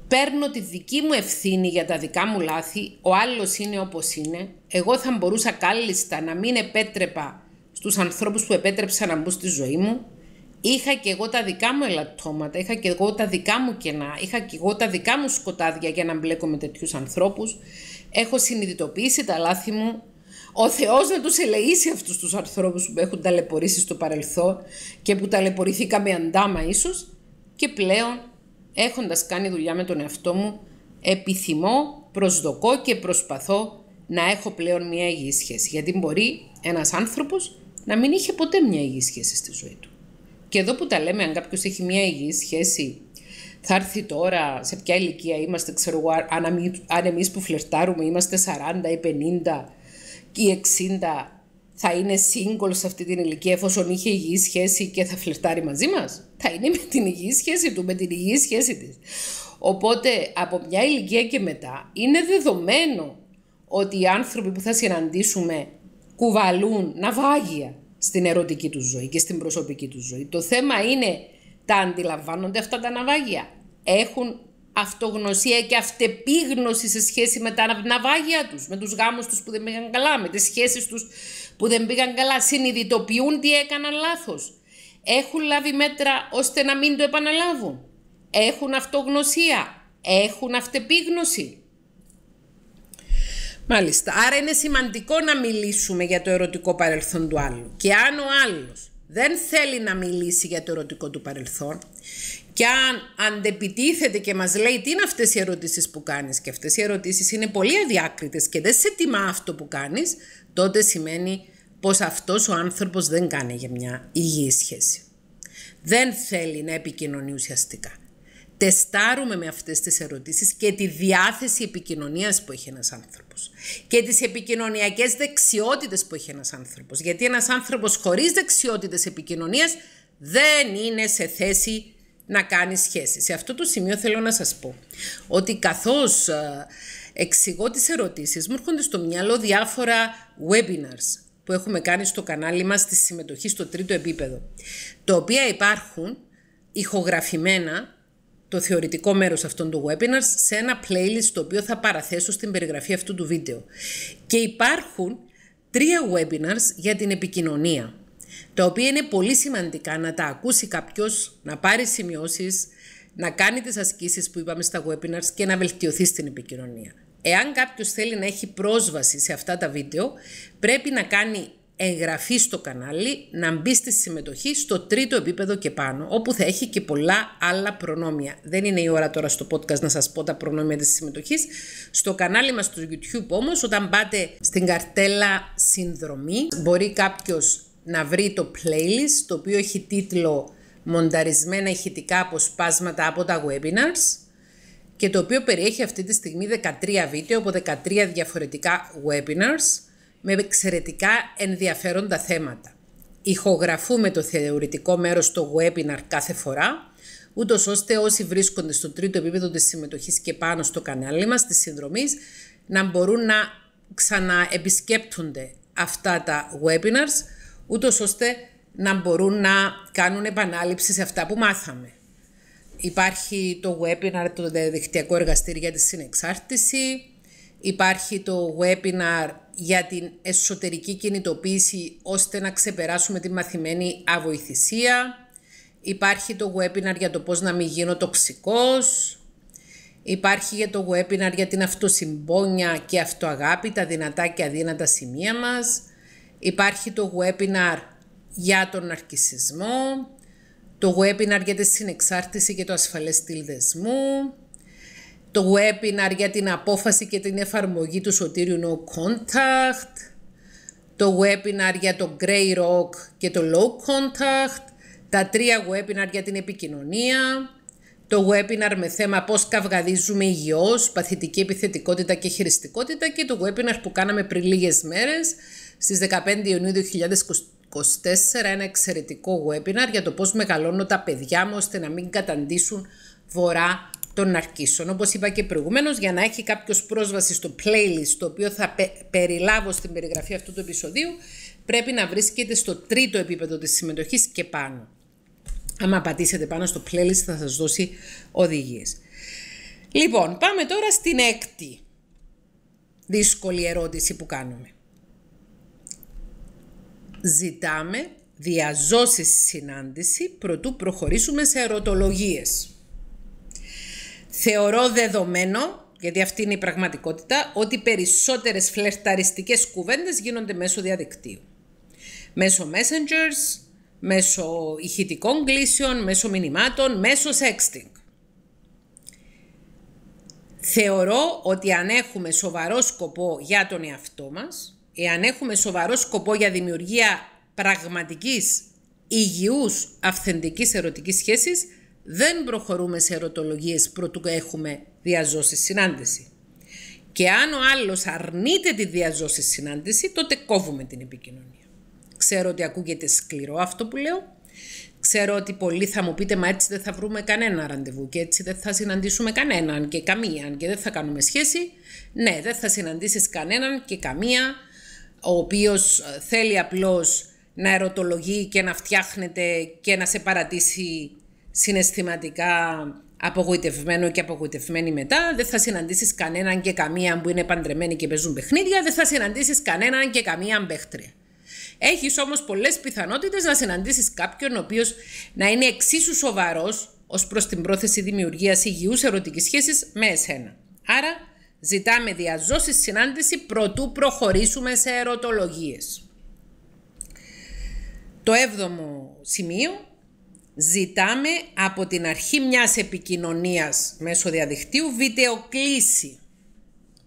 Παίρνω τη δική μου ευθύνη για τα δικά μου λάθη, ο άλλος είναι όπως είναι. Εγώ θα μπορούσα κάλλιστα να μην επέτρεπα τους ανθρώπους που επέτρεψαν να μπουν στη ζωή μου, είχα και εγώ τα δικά μου ελαττώματα, είχα και εγώ τα δικά μου κενά, είχα και εγώ τα δικά μου σκοτάδια για να μπλέκω με τέτοιους ανθρώπους. Έχω συνειδητοποιήσει τα λάθη μου, ο Θεός να τους ελεήσει αυτούς τους ανθρώπους που έχουν ταλαιπωρήσει στο παρελθόν και που ταλαιπωρηθήκαμε αντάμα ίσως. και πλέον έχοντας κάνει δουλειά με τον εαυτό μου επιθυμώ, προσδοκώ και προσπαθώ να έχω πλέον μια υγιή σχέση γιατί μπορεί ένας άνθρωπος να μην είχε ποτέ μια υγιή σχέση στη ζωή του. Και εδώ που τα λέμε, αν κάποιος έχει μια υγιή σχέση, θα έρθει τώρα, σε ποια ηλικία είμαστε, ξέρω εγώ, αν εμεί που φλερτάρουμε είμαστε 40 ή 50 ή 60, θα είναι single σε αυτή την ηλικία εφόσον είχε υγιή σχέση και θα φλερτάρει μαζί μας. Θα είναι με την υγιή σχέση του, με την υγιή σχέση της. Οπότε από μια ηλικία και μετά είναι δεδομένο ότι οι άνθρωποι που θα συναντήσουμε κουβαλούν ναυάγια στην ερωτική τους ζωή και στην προσωπική τους ζωή. Το θέμα είναι τα αντιλαμβάνονται αυτά τα ναυάγια. Έχουν αυτογνωσία και αυτεπίγνωση σε σχέση με τα ναυάγια τους, με τους γάμους τους που δεν πήγαν καλά, με τις σχέσεις τους που δεν πήγαν καλά, συνειδητοποιούν τι έκαναν λάθος. Έχουν λάβει μέτρα ώστε να μην το επαναλάβουν. Έχουν αυτογνωσία, έχουν αυτεπίγνωση. Μάλιστα. Άρα είναι σημαντικό να μιλήσουμε για το ερωτικό παρελθόν του άλλου. Και αν ο άλλος δεν θέλει να μιλήσει για το ερωτικό του παρελθόν και αν αντεπιτίθεται και μας λέει τι είναι αυτές οι ερωτήσεις που κάνεις και αυτές οι ερωτήσεις είναι πολύ αδιάκριτες και δεν σε τιμά αυτό που κάνεις, τότε σημαίνει πως αυτός ο άνθρωπος δεν κάνει για μια υγιή σχέση. Δεν θέλει να επικοινωνεί ουσιαστικά τεστάρουμε με αυτές τις ερωτήσεις και τη διάθεση επικοινωνίας που έχει ένας άνθρωπος και τις επικοινωνιακές δεξιότητες που έχει ένας άνθρωπος. Γιατί ένας άνθρωπος χωρίς δεξιότητες επικοινωνίας δεν είναι σε θέση να κάνει σχέση. Σε αυτό το σημείο θέλω να σας πω ότι καθώς ε, εξηγώ τις ερωτήσεις μου έρχονται στο μυαλό διάφορα webinars που έχουμε κάνει στο κανάλι μας στη συμμετοχή στο τρίτο επίπεδο, τα οποία υπάρχουν ηχογραφημένα το θεωρητικό μέρος αυτών του webinars σε ένα playlist το οποίο θα παραθέσω στην περιγραφή αυτού του βίντεο. Και υπάρχουν τρία webinars για την επικοινωνία, τα οποία είναι πολύ σημαντικά να τα ακούσει κάποιος, να πάρει σημειώσεις, να κάνει τις ασκήσεις που είπαμε στα webinars και να βελτιωθεί στην επικοινωνία. Εάν κάποιος θέλει να έχει πρόσβαση σε αυτά τα βίντεο, πρέπει να κάνει εγγραφή στο κανάλι, να μπει στη συμμετοχή στο τρίτο επίπεδο και πάνω, όπου θα έχει και πολλά άλλα προνόμια. Δεν είναι η ώρα τώρα στο podcast να σας πω τα προνόμια της συμμετοχής. Στο κανάλι μας στο YouTube όμως, όταν πάτε στην καρτέλα συνδρομή, μπορεί κάποιος να βρει το playlist, το οποίο έχει τίτλο «Μονταρισμένα ηχητικά αποσπάσματα από τα webinars» και το οποίο περιέχει αυτή τη στιγμή 13 βίντεο από 13 διαφορετικά webinars με εξαιρετικά ενδιαφέροντα θέματα. Ηχογραφούμε το θεωρητικό μέρος στο webinar κάθε φορά, ούτως ώστε όσοι βρίσκονται στο τρίτο επίπεδο της συμμετοχής και πάνω στο κανάλι μας της συνδρομής να μπορούν να ξαναεπισκέπτονται αυτά τα webinars, ούτως ώστε να μπορούν να κάνουν επανάληψη σε αυτά που μάθαμε. Υπάρχει το webinar, το διαδικτυακό εργαστήριο για τη συνεξάρτηση, υπάρχει το webinar για την εσωτερική κινητοποίηση ώστε να ξεπεράσουμε τη μαθημένη αβοηθησία. Υπάρχει το webinar για το πώς να μην γίνω τοξικός. Υπάρχει για το webinar για την αυτοσυμπόνια και αυτοαγάπη, τα δυνατά και αδύνατα σημεία μας. Υπάρχει το webinar για τον αρκισισμό. Το webinar για τη συνεξάρτηση και το ασφαλές στυλ το webinar για την απόφαση και την εφαρμογή του σωτήριου No Contact, το webinar για το Grey Rock και το Low Contact, τα τρία webinar για την επικοινωνία, το webinar με θέμα πώς καυγαδίζουμε υγιώς, παθητική επιθετικότητα και χειριστικότητα και το webinar που κάναμε πριν λίγες μέρες στις 15 Ιουνίου 2024, ένα εξαιρετικό webinar για το πώς μεγαλώνω τα παιδιά μου ώστε να μην καταντήσουν βορρά των αρκίσεων. Όπως είπα και προηγουμένως, για να έχει κάποιος πρόσβαση στο playlist, το οποίο θα περιλάβω στην περιγραφή αυτού του επεισοδίου, πρέπει να βρίσκεται στο τρίτο επίπεδο της συμμετοχής και πάνω. Άμα πατήσετε πάνω στο playlist θα σας δώσει οδηγίες. Λοιπόν, πάμε τώρα στην έκτη δύσκολη ερώτηση που κάνουμε. Ζητάμε διαζώσεις συνάντηση προτού προχωρήσουμε σε ερωτολογίες. Θεωρώ δεδομένο, γιατί αυτή είναι η πραγματικότητα, ότι περισσότερες φλερταριστικές κουβέντες γίνονται μέσω διαδικτύου. Μέσω messengers, μέσω ηχητικών κλήσεων, μέσω μηνυμάτων, μέσω sexting. Θεωρώ ότι αν έχουμε σοβαρό σκοπό για τον εαυτό μας, εάν έχουμε σοβαρό σκοπό για δημιουργία πραγματικής, υγιούς, αυθεντικής ερωτικής σχέσης, δεν προχωρούμε σε ερωτολογίες πρωτού έχουμε διαζώσει συνάντηση. Και αν ο άλλος αρνείται τη διαζώσει συνάντηση, τότε κόβουμε την επικοινωνία. Ξέρω ότι ακούγεται σκληρό αυτό που λέω. Ξέρω ότι πολλοί θα μου πείτε, μα έτσι δεν θα βρούμε κανένα ραντεβού και έτσι δεν θα συναντήσουμε κανέναν και καμίαν και δεν θα κάνουμε σχέση. Ναι, δεν θα συναντήσεις κανέναν και καμία, ο οποίος ε, θέλει απλώς να ερωτολογεί και να φτιάχνεται και να σε παρατήσει συναισθηματικά απογοητευμένο και απογοητευμένη μετά, δεν θα συναντήσεις κανέναν και καμία που είναι παντρεμένη και παίζουν παιχνίδια, δεν θα συναντήσεις κανέναν και καμία παίχτρια. Έχεις όμως πολλές πιθανότητες να συναντήσεις κάποιον ο οποίος να είναι εξίσου σοβαρός ως προς την πρόθεση δημιουργίας υγιούς ερωτικής σχέσης με εσένα. Άρα, ζητάμε διαζώσεις συνάντηση προτού προχωρήσουμε σε ερωτολογίες. Το έβδομο σημείο ζητάμε από την αρχή μιας επικοινωνίας μέσω διαδικτύου βιντεοκλήση.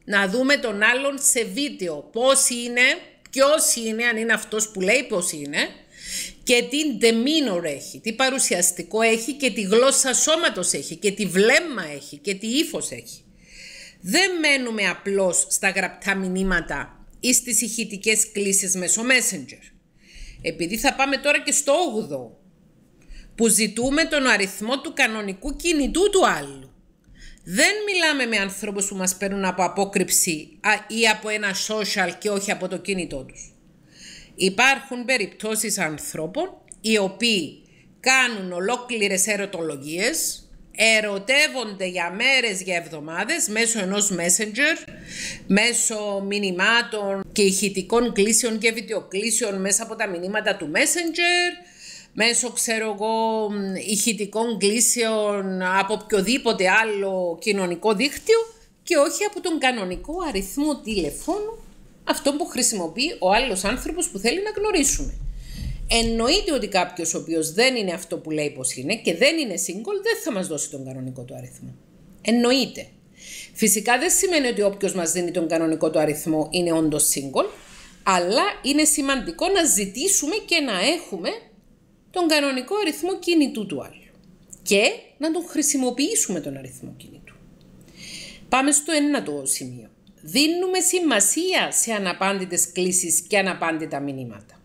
Να δούμε τον άλλον σε βίντεο πώς είναι, ποιος είναι, αν είναι αυτός που λέει πώς είναι και τι demeanor έχει, τι παρουσιαστικό έχει και τι γλώσσα σώματος έχει και τι βλέμμα έχει και τι ύφος έχει. Δεν μένουμε απλώς στα γραπτά μηνύματα ή στις ηχητικές κλήσεις μέσω Messenger. Επειδή θα πάμε τώρα και στο 8ο, που ζητούμε τον αριθμό του κανονικού κινητού του άλλου. Δεν μιλάμε με ανθρώπους που μας παίρνουν από απόκρυψη ή από ένα social και όχι από το κινητό τους. Υπάρχουν περιπτώσεις ανθρώπων οι οποίοι κάνουν ολόκληρες ερωτολογίες, ερωτεύονται για μέρες, για εβδομάδες μέσω ενός messenger, μέσω μηνυμάτων και ηχητικών κλήσεων και βιντεοκλήσεων μέσα από τα μηνύματα του messenger, μέσω ξέρω εγώ ηχητικών κλήσεων από οποιοδήποτε άλλο κοινωνικό δίκτυο και όχι από τον κανονικό αριθμό τηλεφώνου αυτό που χρησιμοποιεί ο άλλος άνθρωπος που θέλει να γνωρίσουμε. Εννοείται ότι κάποιος ο οποίος δεν είναι αυτό που λέει πως είναι και δεν είναι single, δεν θα μας δώσει τον κανονικό του αριθμό. Εννοείται. Φυσικά δεν σημαίνει ότι όποιος μας δίνει τον κανονικό του αριθμό είναι όντως single, αλλά είναι σημαντικό να ζητήσουμε και να έχουμε τον κανονικό αριθμό κινητού του άλλου και να τον χρησιμοποιήσουμε τον αριθμό κινητού. Πάμε στο το σημείο. Δίνουμε σημασία σε αναπάντητες κλήσεις και αναπάντητα μηνύματα.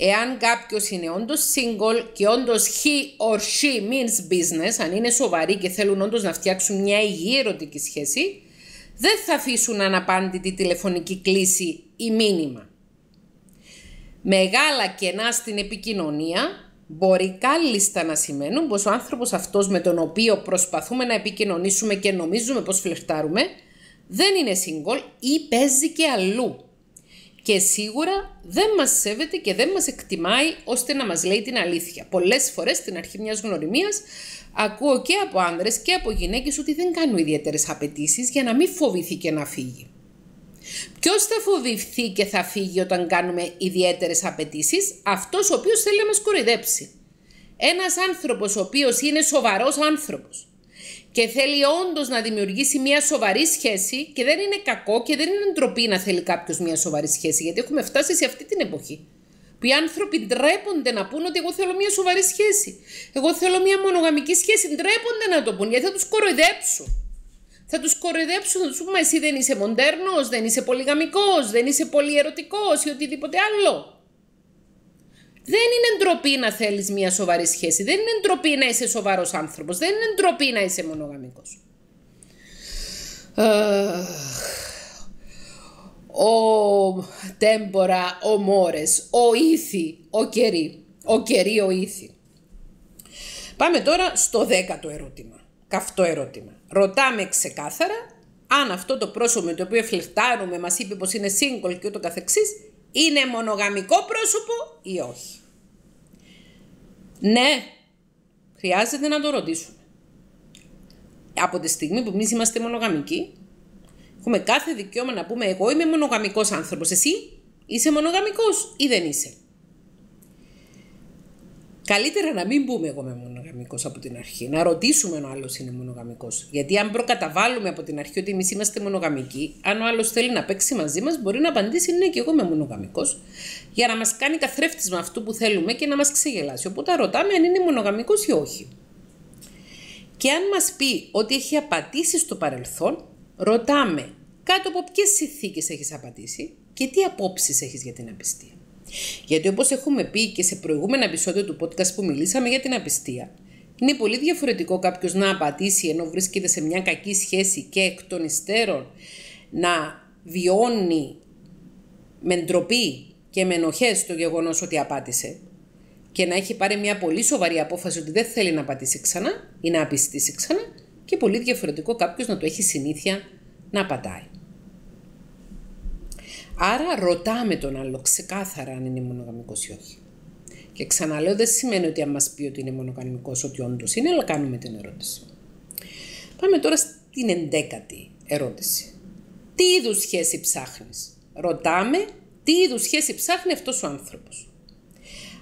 Εάν κάποιος είναι όντως single και όντως he or she means business, αν είναι σοβαροί και θέλουν όντως να φτιάξουν μια υγιή ερωτική σχέση, δεν θα αφήσουν αναπάντητη τηλεφωνική κλήση ή μήνυμα μεγάλα κενά στην επικοινωνία μπορεί κάλλιστα να σημαίνουν πως ο άνθρωπος αυτός με τον οποίο προσπαθούμε να επικοινωνήσουμε και νομίζουμε πως φλερτάρουμε δεν είναι single ή παίζει και αλλού. Και σίγουρα δεν μας σέβεται και δεν μας εκτιμάει ώστε να μας λέει την αλήθεια. Πολλές φορές στην αρχή μιας γνωριμίας ακούω και από άνδρες και από γυναίκες ότι δεν κάνουν ιδιαίτερες απαιτήσεις για να μην φοβηθεί και να φύγει. Ποιος θα φοβηθεί και θα φύγει όταν κάνουμε ιδιαίτερες απαιτήσεις, αυτός ο οποίος θέλει να μας κοροϊδέψει. Ένας άνθρωπος ο οποίος είναι σοβαρός άνθρωπος και θέλει όντως να δημιουργήσει μια σοβαρή σχέση, και δεν είναι κακό και δεν είναι ντροπή να θέλει κάποιος μια σοβαρή σχέση, γιατί έχουμε φτάσει σε αυτή την εποχή. Που οι άνθρωποι ντρέπονται να πούν ότι εγώ θέλω μια σοβαρή σχέση. Εγώ θέλω μια μονογαμική σχέση. Ντρέπονται να το πούν γιατί θα τους κοροϊδέψουν θα τους κοροϊδέψουν, θα τους πούμε εσύ δεν είσαι μοντέρνος, δεν είσαι πολυγαμικός, δεν είσαι πολύ ερωτικό ή οτιδήποτε άλλο. Δεν είναι ντροπή να θέλεις μια σοβαρή σχέση. Δεν είναι ντροπή να είσαι σοβαρός άνθρωπος. Δεν είναι ντροπή να είσαι μονογαμικός. Ο τέμπορα, ο μόρες! ο ήθη, ο κερί, ο κερί, ο ήθη. Πάμε τώρα στο δέκατο ερώτημα καυτό ερώτημα. Ρωτάμε ξεκάθαρα αν αυτό το πρόσωπο με το οποίο φλερτάρουμε, μας είπε πως είναι single και ούτω καθεξής, είναι μονογαμικό πρόσωπο ή όχι. Ναι, χρειάζεται να το ρωτήσουμε. Από τη στιγμή που εμείς είμαστε μονογαμικοί, έχουμε κάθε δικαίωμα να πούμε εγώ είμαι μονογαμικός άνθρωπος, εσύ είσαι μονογαμικός ή δεν είσαι. Καλύτερα να μην πούμε εγώ είμαι μονογαμικός από την αρχή. Να ρωτήσουμε αν ο άλλος είναι μονογαμικός. Γιατί αν προκαταβάλουμε από την αρχή ότι εμείς είμαστε μονογαμικοί, αν ο άλλος θέλει να παίξει μαζί μας, μπορεί να απαντήσει ναι, και εγώ είμαι μονογαμικός, για να μας κάνει καθρέφτισμα αυτού που θέλουμε και να μας ξεγελάσει. Οπότε ρωτάμε αν είναι μονογαμικός ή όχι. Και αν μας πει ότι έχει απατήσει στο παρελθόν, ρωτάμε κάτω από ποιες συνθήκες έχεις απατήσει και τι απόψεις έχεις για την απιστία. Γιατί όπως έχουμε πει και σε προηγούμενα επεισόδιο του podcast που μιλήσαμε για την απιστία, είναι πολύ διαφορετικό κάποιος να απατήσει ενώ βρίσκεται σε μια κακή σχέση και εκ των υστέρων να βιώνει με ντροπή και με ενοχές το γεγονός ότι απάτησε και να έχει πάρει μια πολύ σοβαρή απόφαση ότι δεν θέλει να απατήσει ξανά ή να απιστήσει ξανά και πολύ διαφορετικό κάποιος να το έχει συνήθεια να απατάει. Άρα ρωτάμε τον άλλο ξεκάθαρα αν είναι μονογαμικός ή όχι. Και ξαναλέω, δεν σημαίνει ότι αν μας πει ότι είναι μονογαμικός, ότι όντως είναι, αλλά κάνουμε την ερώτηση. Πάμε τώρα στην εντέκατη ερώτηση. Τι είδους σχέση ψάχνεις, Ρωτάμε τι είδους σχέση ψάχνει αυτός ο άνθρωπος.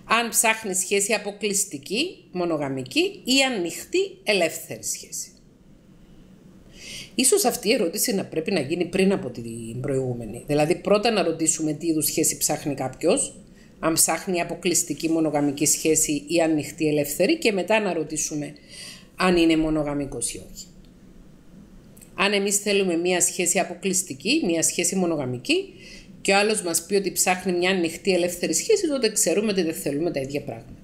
Αν ψάχνει σχέση αποκλειστική, μονογαμική ή ανοιχτή, ελεύθερη σχέση. Ίσως αυτή η ερώτηση να πρέπει να γίνει πριν από την προηγούμενη. Δηλαδή, πρώτα να ρωτήσουμε τι είδους σχέση ψάχνει κάποιος, αν ψάχνει αποκλειστική μονογαμική σχέση ή ανοιχτή ελεύθερη, και μετά να ρωτήσουμε αν είναι μονογαμικός ή όχι. Αν εμείς θέλουμε μία σχέση αποκλειστική, μία σχέση μονογαμική, και ο άλλος μας πει ότι ψάχνει μια ανοιχτή ελεύθερη σχέση, τότε ξέρουμε ότι δεν θέλουμε τα ίδια πράγματα.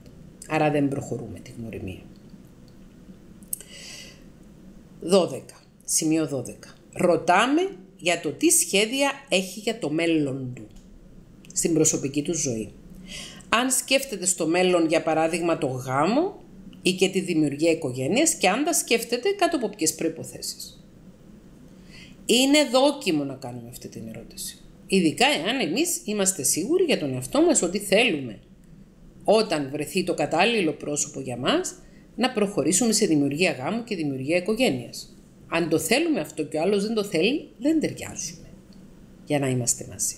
Άρα δεν προχωρούμε τη γνωριμία. 12. Σημείο 12. Ρωτάμε για το τι σχέδια έχει για το μέλλον του στην προσωπική του ζωή. Αν σκέφτεται στο μέλλον για παράδειγμα το γάμο ή και τη δημιουργία οικογένειας και αν τα σκέφτεται κάτω από ποιες προϋποθέσεις. Είναι δόκιμο να κάνουμε αυτή την ερώτηση. Ειδικά εάν εμείς είμαστε σίγουροι για τον εαυτό μας ότι θέλουμε όταν βρεθεί το κατάλληλο πρόσωπο για μας να προχωρήσουμε σε δημιουργία γάμου και δημιουργία οικογένειας. Αν το θέλουμε αυτό και ο άλλος δεν το θέλει, δεν ταιριάζουμε για να είμαστε μαζί.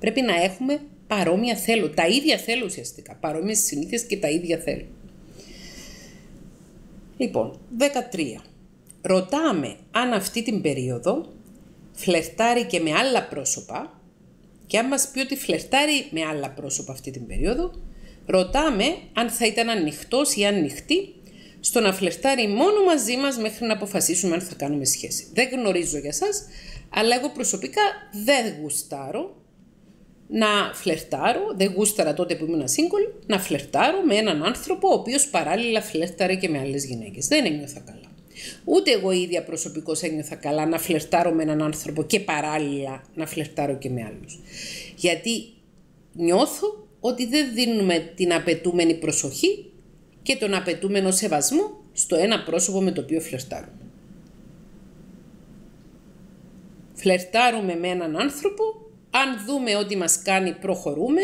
Πρέπει να έχουμε παρόμοια θέλω. Τα ίδια θέλω ουσιαστικά. Παρόμοιες συνήθειες και τα ίδια θέλω. Λοιπόν, 13. Ρωτάμε αν αυτή την περίοδο φλερτάρει και με άλλα πρόσωπα και αν μας πει ότι φλερτάρει με άλλα πρόσωπα αυτή την περίοδο, ρωτάμε αν θα ήταν ανοιχτός ή ανοιχτή στο να φλερτάρει μόνο μαζί μας μέχρι να αποφασίσουμε αν θα κάνουμε σχέση. Δεν γνωρίζω για σας, αλλά εγώ προσωπικά δεν γουστάρω να φλερτάρω, δεν γούσταρα τότε που ήμουν σύγκολη, να φλερτάρω με έναν άνθρωπο ο οποίος παράλληλα φλερτάρε και με άλλες γυναίκες. Δεν ένιωθα καλά. Ούτε εγώ ίδια προσωπικώς ένιωθα καλά να φλερτάρω με έναν άνθρωπο και παράλληλα να φλερτάρω και με άλλους. Γιατί νιώθω ότι δεν δίνουμε την απαιτούμενη προσοχή και τον απαιτούμενο σεβασμό στο ένα πρόσωπο με το οποίο φλερτάρουμε. Φλερτάρουμε με έναν άνθρωπο, αν δούμε ότι μας κάνει προχωρούμε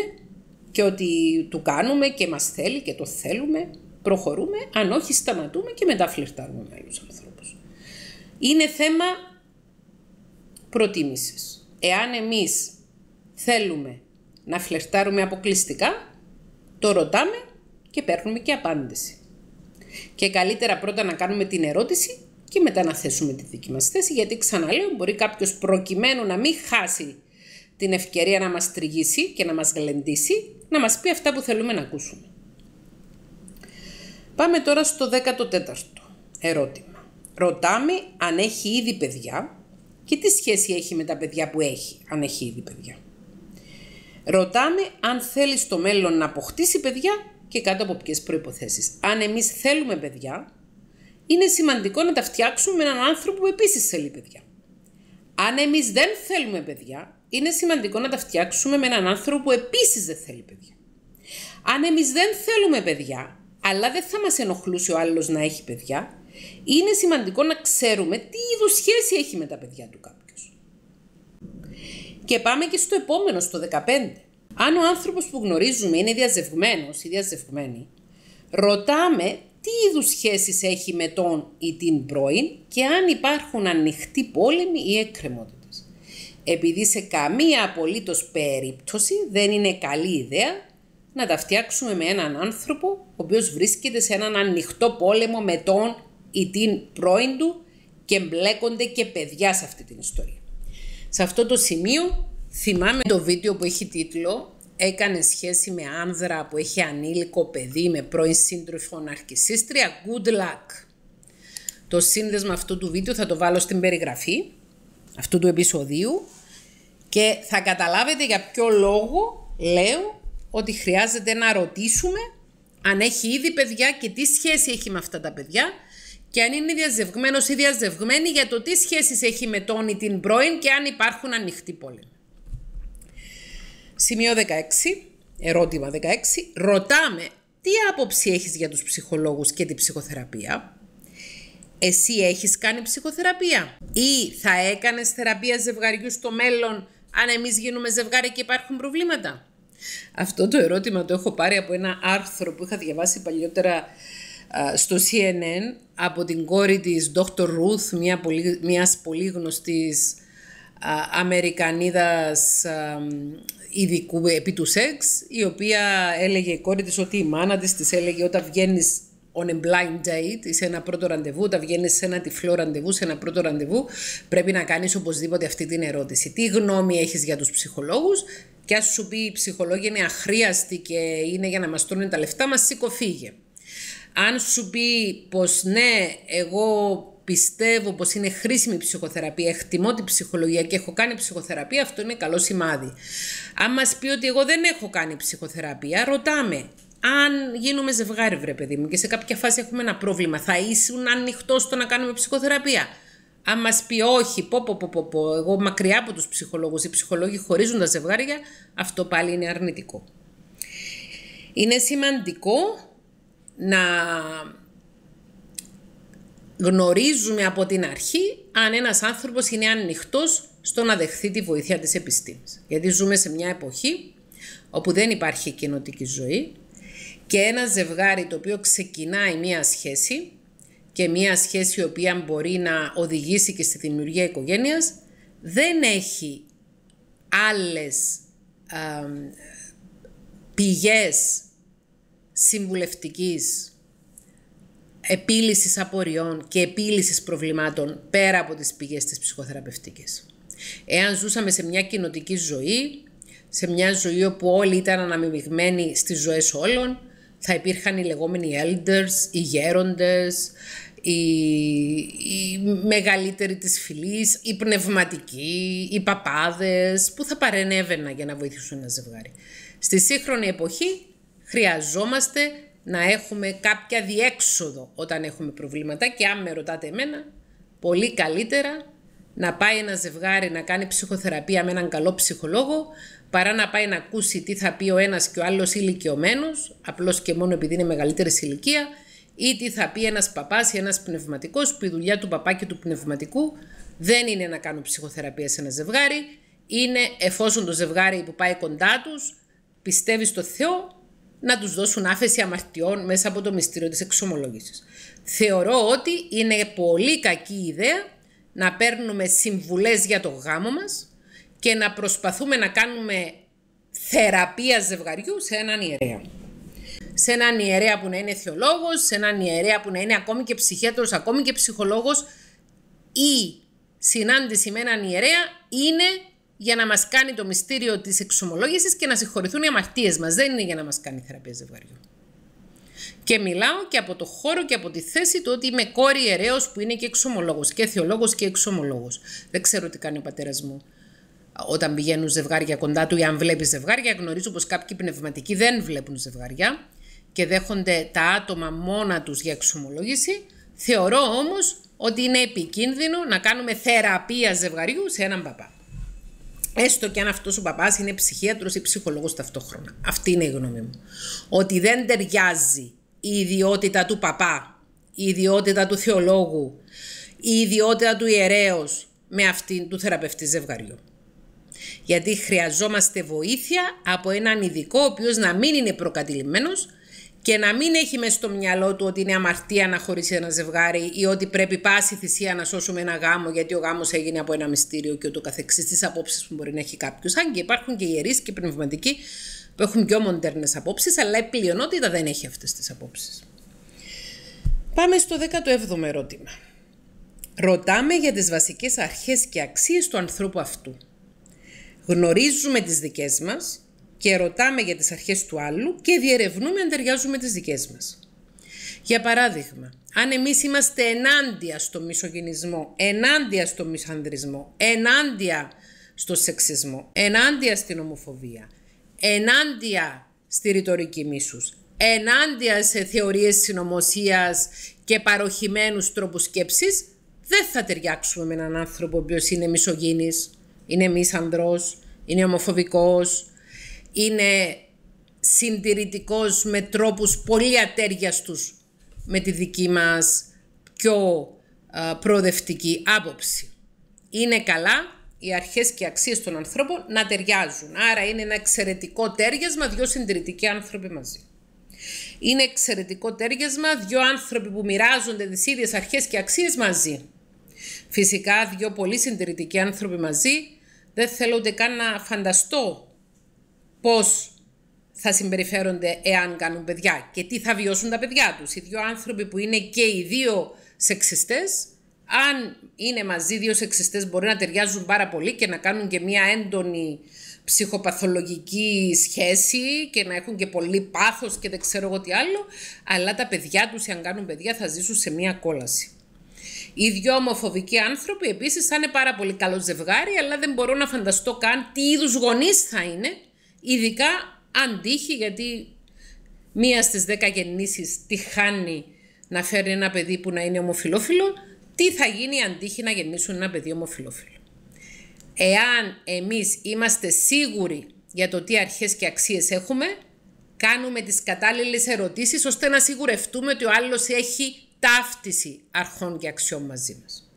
και ότι του κάνουμε και μας θέλει και το θέλουμε, προχωρούμε, αν όχι σταματούμε και μετά φλερτάρουμε με άλλους ανθρώπους. Είναι θέμα προτίμησης. Εάν εμείς θέλουμε να φλερτάρουμε αποκλειστικά, το ρωτάμε και παίρνουμε και απάντηση. Και καλύτερα πρώτα να κάνουμε την ερώτηση και μετά να θέσουμε τη δική μας θέση, γιατί ξαναλέω μπορεί κάποιος προκειμένου να μην χάσει την ευκαιρία να μας τριγήσει και να μας γλεντήσει, να μας πει αυτά που θέλουμε να ακούσουμε. Πάμε τώρα στο 14ο ερώτημα. Ρωτάμε αν έχει ήδη παιδιά και τι σχέση έχει με τα παιδιά που έχει, αν έχει ήδη παιδιά. Ρωτάμε αν θέλει στο μέλλον να αποκτήσει παιδιά και κάτω από ποιες προποθέσει. Αν εμείς θέλουμε παιδιά, είναι σημαντικό να τα φτιάξουμε με έναν άνθρωπο που επίσης θέλει παιδιά. Αν εμείς δεν θέλουμε παιδιά, είναι σημαντικό να τα φτιάξουμε με έναν άνθρωπο που επίσης δεν θέλει παιδιά. Αν εμείς δεν θέλουμε παιδιά, αλλά δεν θα μας ενοχλούσε ο άλλος να έχει παιδιά, είναι σημαντικό να ξέρουμε τι είδους σχέση έχει με τα παιδιά του κάποιος. Και πάμε και στο επόμενο, στο 15. Αν ο άνθρωπος που γνωρίζουμε είναι διαζευγμένος ή διαζευγμένη, ρωτάμε τι είδους σχέσεις έχει με τον ή την πρώην και αν υπάρχουν ανοιχτοί πόλεμοι ή εκκρεμότητες. Επειδή σε καμία απολύτως περίπτωση δεν είναι καλή ιδέα να τα φτιάξουμε με έναν άνθρωπο ο οποίος βρίσκεται σε έναν ανοιχτό πόλεμο με τον ή την πρώην του και μπλέκονται και παιδιά σε αυτή την ιστορία. Σε αυτό το σημείο Θυμάμαι το βίντεο που έχει τίτλο έκανε σχέση με άνδρα που έχει ανήλικο παιδί με πρώην σύντροφο ναρκισίστρια. Good luck. Το σύνδεσμα αυτού του βίντεο θα το βάλω στην περιγραφή αυτού του επεισοδίου και θα καταλάβετε για ποιο λόγο λέω ότι χρειάζεται να ρωτήσουμε αν έχει ήδη παιδιά και τι σχέση έχει με αυτά τα παιδιά και αν είναι διαζευγμένος ή διαζευγμένη για το τι σχέσεις έχει με τον ή την πρώην και αν υπάρχουν ανοιχτοί πόλεμοι. Σημείο 16, ερώτημα 16. Ρωτάμε τι άποψη έχεις για τους ψυχολόγους και την ψυχοθεραπεία. Εσύ έχεις κάνει ψυχοθεραπεία ή θα έκανες θεραπεία ζευγαριού στο μέλλον αν εμείς γίνουμε ζευγάρι και υπάρχουν προβλήματα. Αυτό το ερώτημα το έχω πάρει από ένα άρθρο που είχα διαβάσει παλιότερα στο CNN από την κόρη της Dr. Ruth, μια πολύ, μιας πολύ γνωστής Αμερικανίδας ειδικού επί του σεξ, η οποία έλεγε η κόρη της ότι η μάνα της της έλεγε όταν βγαίνεις on a blind date, σε ένα πρώτο ραντεβού, όταν βγαίνεις σε ένα τυφλό ραντεβού, σε ένα πρώτο ραντεβού, πρέπει να κάνεις οπωσδήποτε αυτή την ερώτηση. Τι γνώμη έχεις για τους ψυχολόγους, και ας σου πει η ψυχολόγη είναι αχρίαστη και είναι για να μας τρώνε τα λεφτά μας, σήκω Αν σου πει πως ναι, εγώ πιστεύω πως είναι χρήσιμη η ψυχοθεραπεία, εκτιμώ την ψυχολογία και έχω κάνει ψυχοθεραπεία, αυτό είναι καλό σημάδι. Αν μας πει ότι εγώ δεν έχω κάνει ψυχοθεραπεία, ρωτάμε αν γίνουμε ζευγάρι, βρε παιδί μου, και σε κάποια φάση έχουμε ένα πρόβλημα, θα ήσουν ανοιχτός στο να κάνουμε ψυχοθεραπεία. Αν μας πει όχι, πω, πω, πω, πω, πω, εγώ μακριά από τους ψυχολόγους, οι ψυχολόγοι χωρίζουν τα ζευγάρια, αυτό πάλι είναι αρνητικό. Είναι σημαντικό να γνωρίζουμε από την αρχή αν ένας άνθρωπος είναι ανοιχτός στο να δεχθεί τη βοήθεια της επιστήμης. Γιατί ζούμε σε μια εποχή όπου δεν υπάρχει κοινωτική ζωή και ένα ζευγάρι το οποίο ξεκινάει μια σχέση και μια σχέση η οποία μπορεί να οδηγήσει και στη δημιουργία οικογένειας δεν έχει άλλες α, πηγές συμβουλευτικής επίλυσης απορριών και επίλυσης προβλημάτων πέρα από τις πηγές της ψυχοθεραπευτικής. Εάν ζούσαμε σε μια κοινοτική ζωή, σε μια ζωή όπου όλοι ήταν αναμειγμένοι στις ζωές όλων, θα υπήρχαν οι λεγόμενοι elders, οι γέροντες, οι, οι μεγαλύτεροι της φυλής, οι πνευματικοί, οι παπάδες που θα παρενέβαιναν για να βοηθήσουν ένα ζευγάρι. Στη σύγχρονη εποχή χρειαζόμαστε να έχουμε κάποια διέξοδο όταν έχουμε προβλήματα και αν με ρωτάτε εμένα, πολύ καλύτερα να πάει ένα ζευγάρι να κάνει ψυχοθεραπεία με έναν καλό ψυχολόγο παρά να πάει να ακούσει τι θα πει ο ένας και ο άλλος ηλικιωμένος, απλώς και μόνο επειδή είναι μεγαλύτερη ηλικία ή τι θα πει ένας παπάς ή ένας πνευματικός που η δουλειά του παπά και του πνευματικού δεν είναι να κάνουν ψυχοθεραπεία σε ένα ζευγάρι, είναι εφόσον το ζευγάρι που πάει κοντά τους πιστεύει στο Θεό να τους δώσουν άφεση αμαρτιών μέσα από το μυστήριο της εξομολόγησης. Θεωρώ ότι είναι πολύ κακή ιδέα να παίρνουμε συμβουλές για το γάμο μας και να προσπαθούμε να κάνουμε θεραπεία ζευγαριού σε έναν ιερέα. Σε έναν ιερέα που να είναι θεολόγος, σε έναν ιερέα που να είναι ακόμη και ψυχίατρος, ακόμη και ψυχολόγος ή συνάντηση με έναν ιερέα είναι για να μας κάνει το μυστήριο της εξομολόγησης και να συγχωρηθούν οι αμαρτίες μας. Δεν είναι για να μας κάνει θεραπεία ζευγαριού. Και μιλάω και από το χώρο και από τη θέση του ότι είμαι κόρη ιερέως που είναι και εξομολόγος και θεολόγος και εξομολόγος. Δεν ξέρω τι κάνει ο πατέρας μου όταν πηγαίνουν ζευγάρια κοντά του ή αν βλέπει ζευγάρια. Γνωρίζω πως κάποιοι πνευματικοί δεν βλέπουν ζευγάρια και δέχονται τα άτομα μόνα τους για εξομολόγηση. Θεωρώ όμως ότι είναι επικίνδυνο να κάνουμε θεραπεία ζευγαριού σε έναν παπά. Έστω και αν αυτός ο παπάς είναι ψυχίατρος ή ψυχολόγος ταυτόχρονα. Αυτή είναι η γνώμη μου. Ότι δεν ταιριάζει η ιδιότητα του παπά, η ιδιότητα του θεολόγου, η ιδιότητα του ιερέως με αυτήν του θεραπευτή ζευγαριού. Γιατί χρειαζόμαστε βοήθεια από έναν ειδικό ο οποίος να μην είναι προκατηλημένος, και να μην έχει μέσα στο μυαλό του ότι είναι αμαρτία να χωρίσει ένα ζευγάρι ή ότι πρέπει πάση θυσία να σώσουμε ένα γάμο γιατί ο γάμος έγινε από ένα μυστήριο και ούτω καθεξής. Τις απόψεις που μπορεί να έχει κάποιος. Αν και υπάρχουν και ιερείς και πνευματικοί που έχουν πιο μοντέρνες απόψεις, αλλά η πλειονότητα δεν έχει αυτές τις απόψεις. Πάμε στο 17ο ερώτημα. Ρωτάμε για τις βασικές αρχές και αξίες του ανθρώπου αυτού. Γνωρίζουμε τις δικές μας και ρωτάμε για τις αρχές του άλλου και διερευνούμε αν ταιριάζουν με τις δικές μας. Για παράδειγμα, αν εμείς είμαστε ενάντια στο μισογενισμό, ενάντια στο μισανδρισμό, ενάντια στο σεξισμό, ενάντια στην ομοφοβία, ενάντια στη ρητορική μίσους, ενάντια σε θεωρίες συνωμοσίας και παροχημένους τρόπους σκέψης, δεν θα ταιριάξουμε με έναν άνθρωπο ο είναι μισογίνης, είναι μισανδρός, είναι ομοφοβικός, είναι συντηρητικός με τρόπους πολύ ατέριαστους με τη δική μας πιο προοδευτική άποψη. Είναι καλά οι αρχές και αξίες των ανθρώπων να ταιριάζουν. Άρα είναι ένα εξαιρετικό τέριασμα δύο συντηρητικοί άνθρωποι μαζί. Είναι εξαιρετικό τέριασμα δύο άνθρωποι που μοιράζονται τις ίδιες αρχές και αξίες μαζί. Φυσικά δύο πολύ συντηρητικοί άνθρωποι μαζί δεν θέλω ούτε καν να φανταστώ πώς θα συμπεριφέρονται εάν κάνουν παιδιά και τι θα βιώσουν τα παιδιά τους. Οι δύο άνθρωποι που είναι και οι δύο σεξιστές, αν είναι μαζί δύο σεξιστές μπορεί να ταιριάζουν πάρα πολύ και να κάνουν και μια έντονη ψυχοπαθολογική σχέση και να έχουν και πολύ πάθος και δεν ξέρω εγώ τι άλλο, αλλά τα παιδιά τους, αν κάνουν παιδιά, θα ζήσουν σε μια κόλαση. Οι δυο ομοφοβικοί άνθρωποι επίσης θα είναι πάρα πολύ καλό ζευγάρι, αλλά δεν μπορώ να φανταστώ καν τι είδους γονείς θα είναι, Ειδικά αν τύχει, γιατί μία στις δέκα γεννήσεις τη χάνει να φέρει ένα παιδί που να είναι ομοφιλόφιλο, τι θα γίνει αν τύχει να γεννήσουν ένα παιδί ομοφιλόφιλο. Εάν εμείς είμαστε σίγουροι για το τι αρχές και αξίες έχουμε, κάνουμε τις κατάλληλες ερωτήσεις ώστε να σιγουρευτούμε ότι ο άλλος έχει ταύτιση αρχών και αξιών μαζί μας.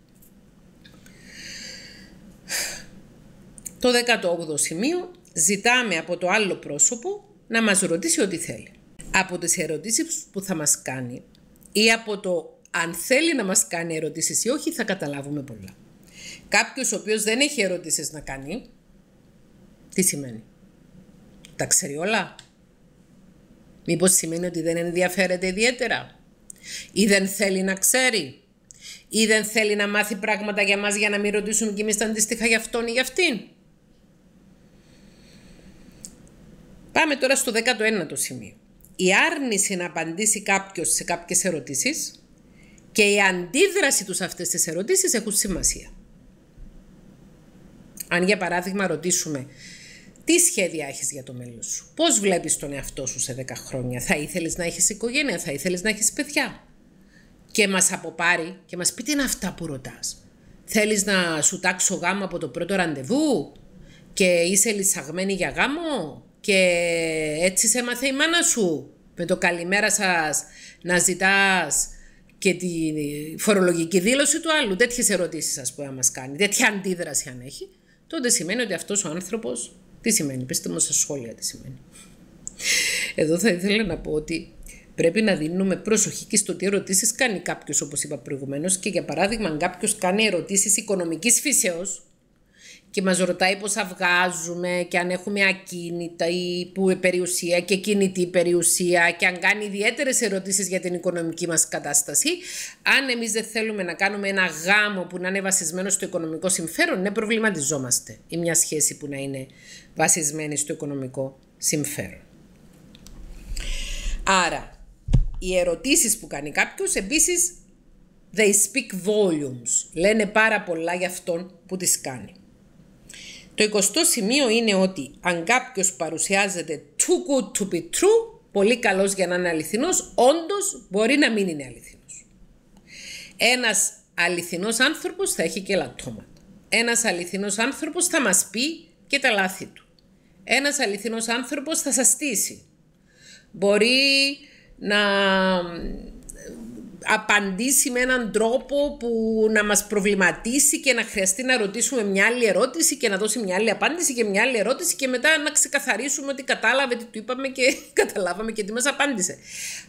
Το 18ο σημείο ζητάμε από το άλλο πρόσωπο να μας ρωτήσει ό,τι θέλει. Από τις ερωτήσεις που θα μας κάνει ή από το αν θέλει να μας κάνει ερωτήσεις ή όχι θα καταλάβουμε πολλά. Κάποιος ο οποίος δεν έχει ερωτήσεις να κάνει, τι σημαίνει. Τα ξέρει όλα. Μήπως σημαίνει ότι δεν ενδιαφέρεται ιδιαίτερα. Ή δεν θέλει να ξέρει. Ή δεν θέλει να μάθει πράγματα για μας για να μην ρωτήσουν κι εμείς τα αντίστοιχα για αυτόν ή για αυτήν. Πάμε τώρα στο 19ο σημείο. Η άρνηση να απαντήσει κάποιος σε κάποιες ερωτήσεις και η αντίδραση τους σε αυτές τις ερωτήσεις έχουν σημασία. Αν για παράδειγμα ρωτήσουμε τι σχέδια έχεις για το μέλλον σου, πώς βλέπεις τον εαυτό σου σε 10 χρόνια, θα ήθελες να έχεις οικογένεια, θα ήθελες να έχεις παιδιά. Και μας αποπάρει και μας πει τι είναι αυτά που ρωτάς. Θέλεις να σου τάξω γάμο από το πρώτο ραντεβού και είσαι λυσαγμένη για γάμο και έτσι σε έμαθε η μάνα σου με το καλημέρα σας να ζητάς και τη φορολογική δήλωση του άλλου. Τέτοιες ερωτήσεις, ας πούμε, μας κάνει, τέτοια αντίδραση αν έχει, τότε σημαίνει ότι αυτός ο άνθρωπος. Τι σημαίνει, πετε μου στα σχόλια τι σημαίνει. Εδώ θα ήθελα να πω ότι πρέπει να δίνουμε προσοχή και στο τι ερωτήσεις κάνει κάποιος, όπως είπα προηγουμένως. Και για παράδειγμα, αν κάποιος κάνει ερωτήσεις οικονομικής φύσεως, και μας ρωτάει θα βγάζουμε και αν έχουμε ακίνητα ή που περιουσία και κινητή περιουσία και αν κάνει ιδιαίτερες ερωτήσεις για την οικονομική μας κατάσταση. Αν εμείς δεν θέλουμε να κάνουμε ένα γάμο που να είναι βασισμένο στο οικονομικό συμφέρον, ναι προβληματιζόμαστε ή μια σχέση που να είναι βασισμένη στο οικονομικό συμφέρον. Άρα, οι ερωτήσεις που κάνει κάποιος επίσης they speak volumes, λένε πάρα πολλά για αυτόν που τις κάνει. Το εικοστό σημείο είναι ότι αν κάποιος παρουσιάζεται too good to be true, πολύ καλός για να είναι αληθινός, όντως μπορεί να μην είναι αληθινός. Ένας αληθινός άνθρωπος θα έχει και λατώματα. Ένας αληθινός άνθρωπος θα μας πει και τα λάθη του. Ένας αληθινός άνθρωπος θα σας στήσει. Μπορεί να απαντήσει με έναν τρόπο που να μας προβληματίσει και να χρειαστεί να ρωτήσουμε μια άλλη ερώτηση και να δώσει μια άλλη απάντηση και μια άλλη ερώτηση και μετά να ξεκαθαρίσουμε ότι κατάλαβε τι του είπαμε και [LAUGHS] καταλάβαμε και τι μας απάντησε.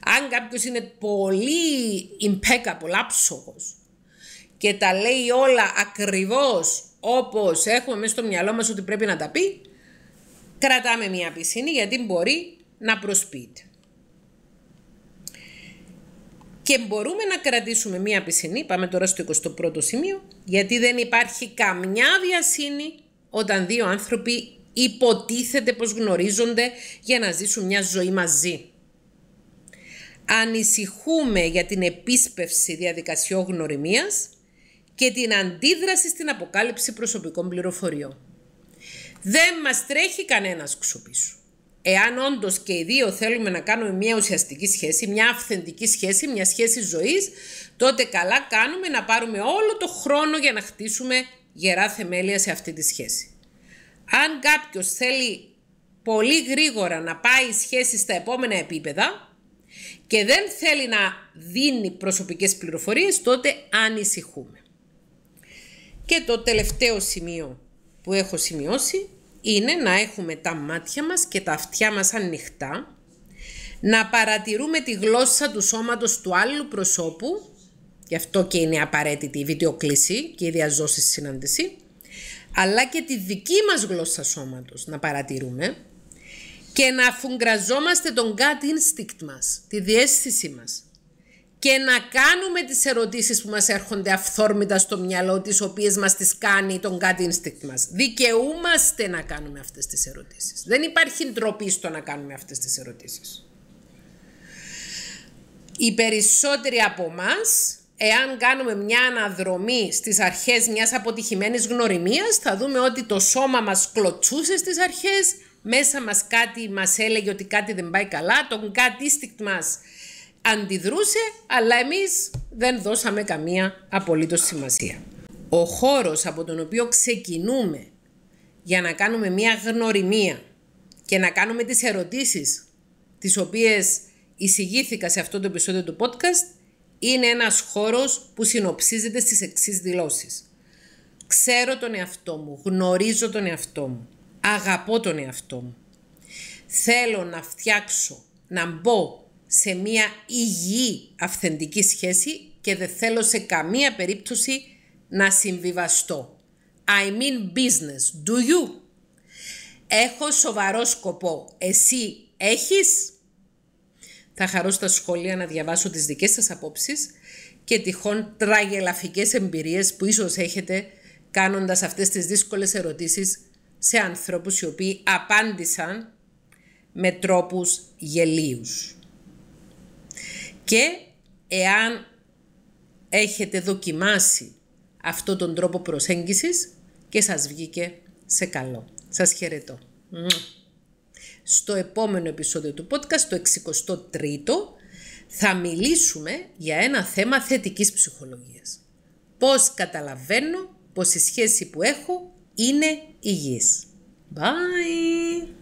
Αν κάποιος είναι πολύ impeccable, άψογος και τα λέει όλα ακριβώς όπως έχουμε μέσα στο μυαλό μας ότι πρέπει να τα πει, κρατάμε μια πισίνη γιατί μπορεί να προσπείται και μπορούμε να κρατήσουμε μία πισινή, πάμε τώρα στο 21ο σημείο, γιατί δεν υπάρχει καμιά βιασύνη όταν δύο άνθρωποι υποτίθεται πως γνωρίζονται για να ζήσουν μια ζωή μαζί. Ανησυχούμε για την επίσπευση διαδικασιών γνωριμίας και την αντίδραση στην αποκάλυψη προσωπικών πληροφοριών. Δεν μας τρέχει κανένας ξουπίσου εάν όντως και οι δύο θέλουμε να κάνουμε μια ουσιαστική σχέση, μια αυθεντική σχέση, μια σχέση ζωής, τότε καλά κάνουμε να πάρουμε όλο το χρόνο για να χτίσουμε γερά θεμέλια σε αυτή τη σχέση. Αν κάποιος θέλει πολύ γρήγορα να πάει η σχέση στα επόμενα επίπεδα και δεν θέλει να δίνει προσωπικές πληροφορίες, τότε ανησυχούμε. Και το τελευταίο σημείο που έχω σημειώσει είναι να έχουμε τα μάτια μας και τα αυτιά μας ανοιχτά, να παρατηρούμε τη γλώσσα του σώματος του άλλου προσώπου, γι' αυτό και είναι απαραίτητη η βιντεοκλήση και η διαζώση στη συνάντηση, αλλά και τη δική μας γλώσσα σώματος να παρατηρούμε και να αφουγκραζόμαστε τον gut instinct μας, τη διέστηση μας και να κάνουμε τις ερωτήσεις που μας έρχονται αυθόρμητα στο μυαλό, τις οποίες μας τις κάνει τον κάτι instinct μας. Δικαιούμαστε να κάνουμε αυτές τις ερωτήσεις. Δεν υπάρχει ντροπή στο να κάνουμε αυτές τις ερωτήσεις. Οι περισσότεροι από εμά, εάν κάνουμε μια αναδρομή στις αρχές μιας αποτυχημένης γνωριμίας, θα δούμε ότι το σώμα μας κλωτσούσε στις αρχές, μέσα μας κάτι μας έλεγε ότι κάτι δεν πάει καλά, τον κάτι instinct μας αντιδρούσε, αλλά εμείς δεν δώσαμε καμία απολύτως σημασία. Ο χώρος από τον οποίο ξεκινούμε για να κάνουμε μία γνωριμία και να κάνουμε τις ερωτήσεις τις οποίες εισηγήθηκα σε αυτό το επεισόδιο του podcast είναι ένας χώρος που συνοψίζεται στις εξής δηλώσεις. Ξέρω τον εαυτό μου, γνωρίζω τον εαυτό μου, αγαπώ τον εαυτό μου. Θέλω να φτιάξω, να μπω σε μια υγιή αυθεντική σχέση και δεν θέλω σε καμία περίπτωση να συμβιβαστώ. I mean business. Do you? Έχω σοβαρό σκοπό. Εσύ έχεις? Θα χαρώ στα σχόλια να διαβάσω τις δικές σας απόψεις και τυχόν τραγελαφικές εμπειρίες που ίσως έχετε κάνοντας αυτές τις δύσκολες ερωτήσεις σε ανθρώπους οι οποίοι απάντησαν με τρόπους γελίους. Και εάν έχετε δοκιμάσει αυτόν τον τρόπο προσέγγισης και σας βγήκε σε καλό. Σας χαιρετώ. Στο επόμενο επεισόδιο του podcast, το 63ο, θα μιλήσουμε για ένα θέμα θετικής ψυχολογίας. Πώς καταλαβαίνω πως η σχέση που έχω είναι υγιής. Bye!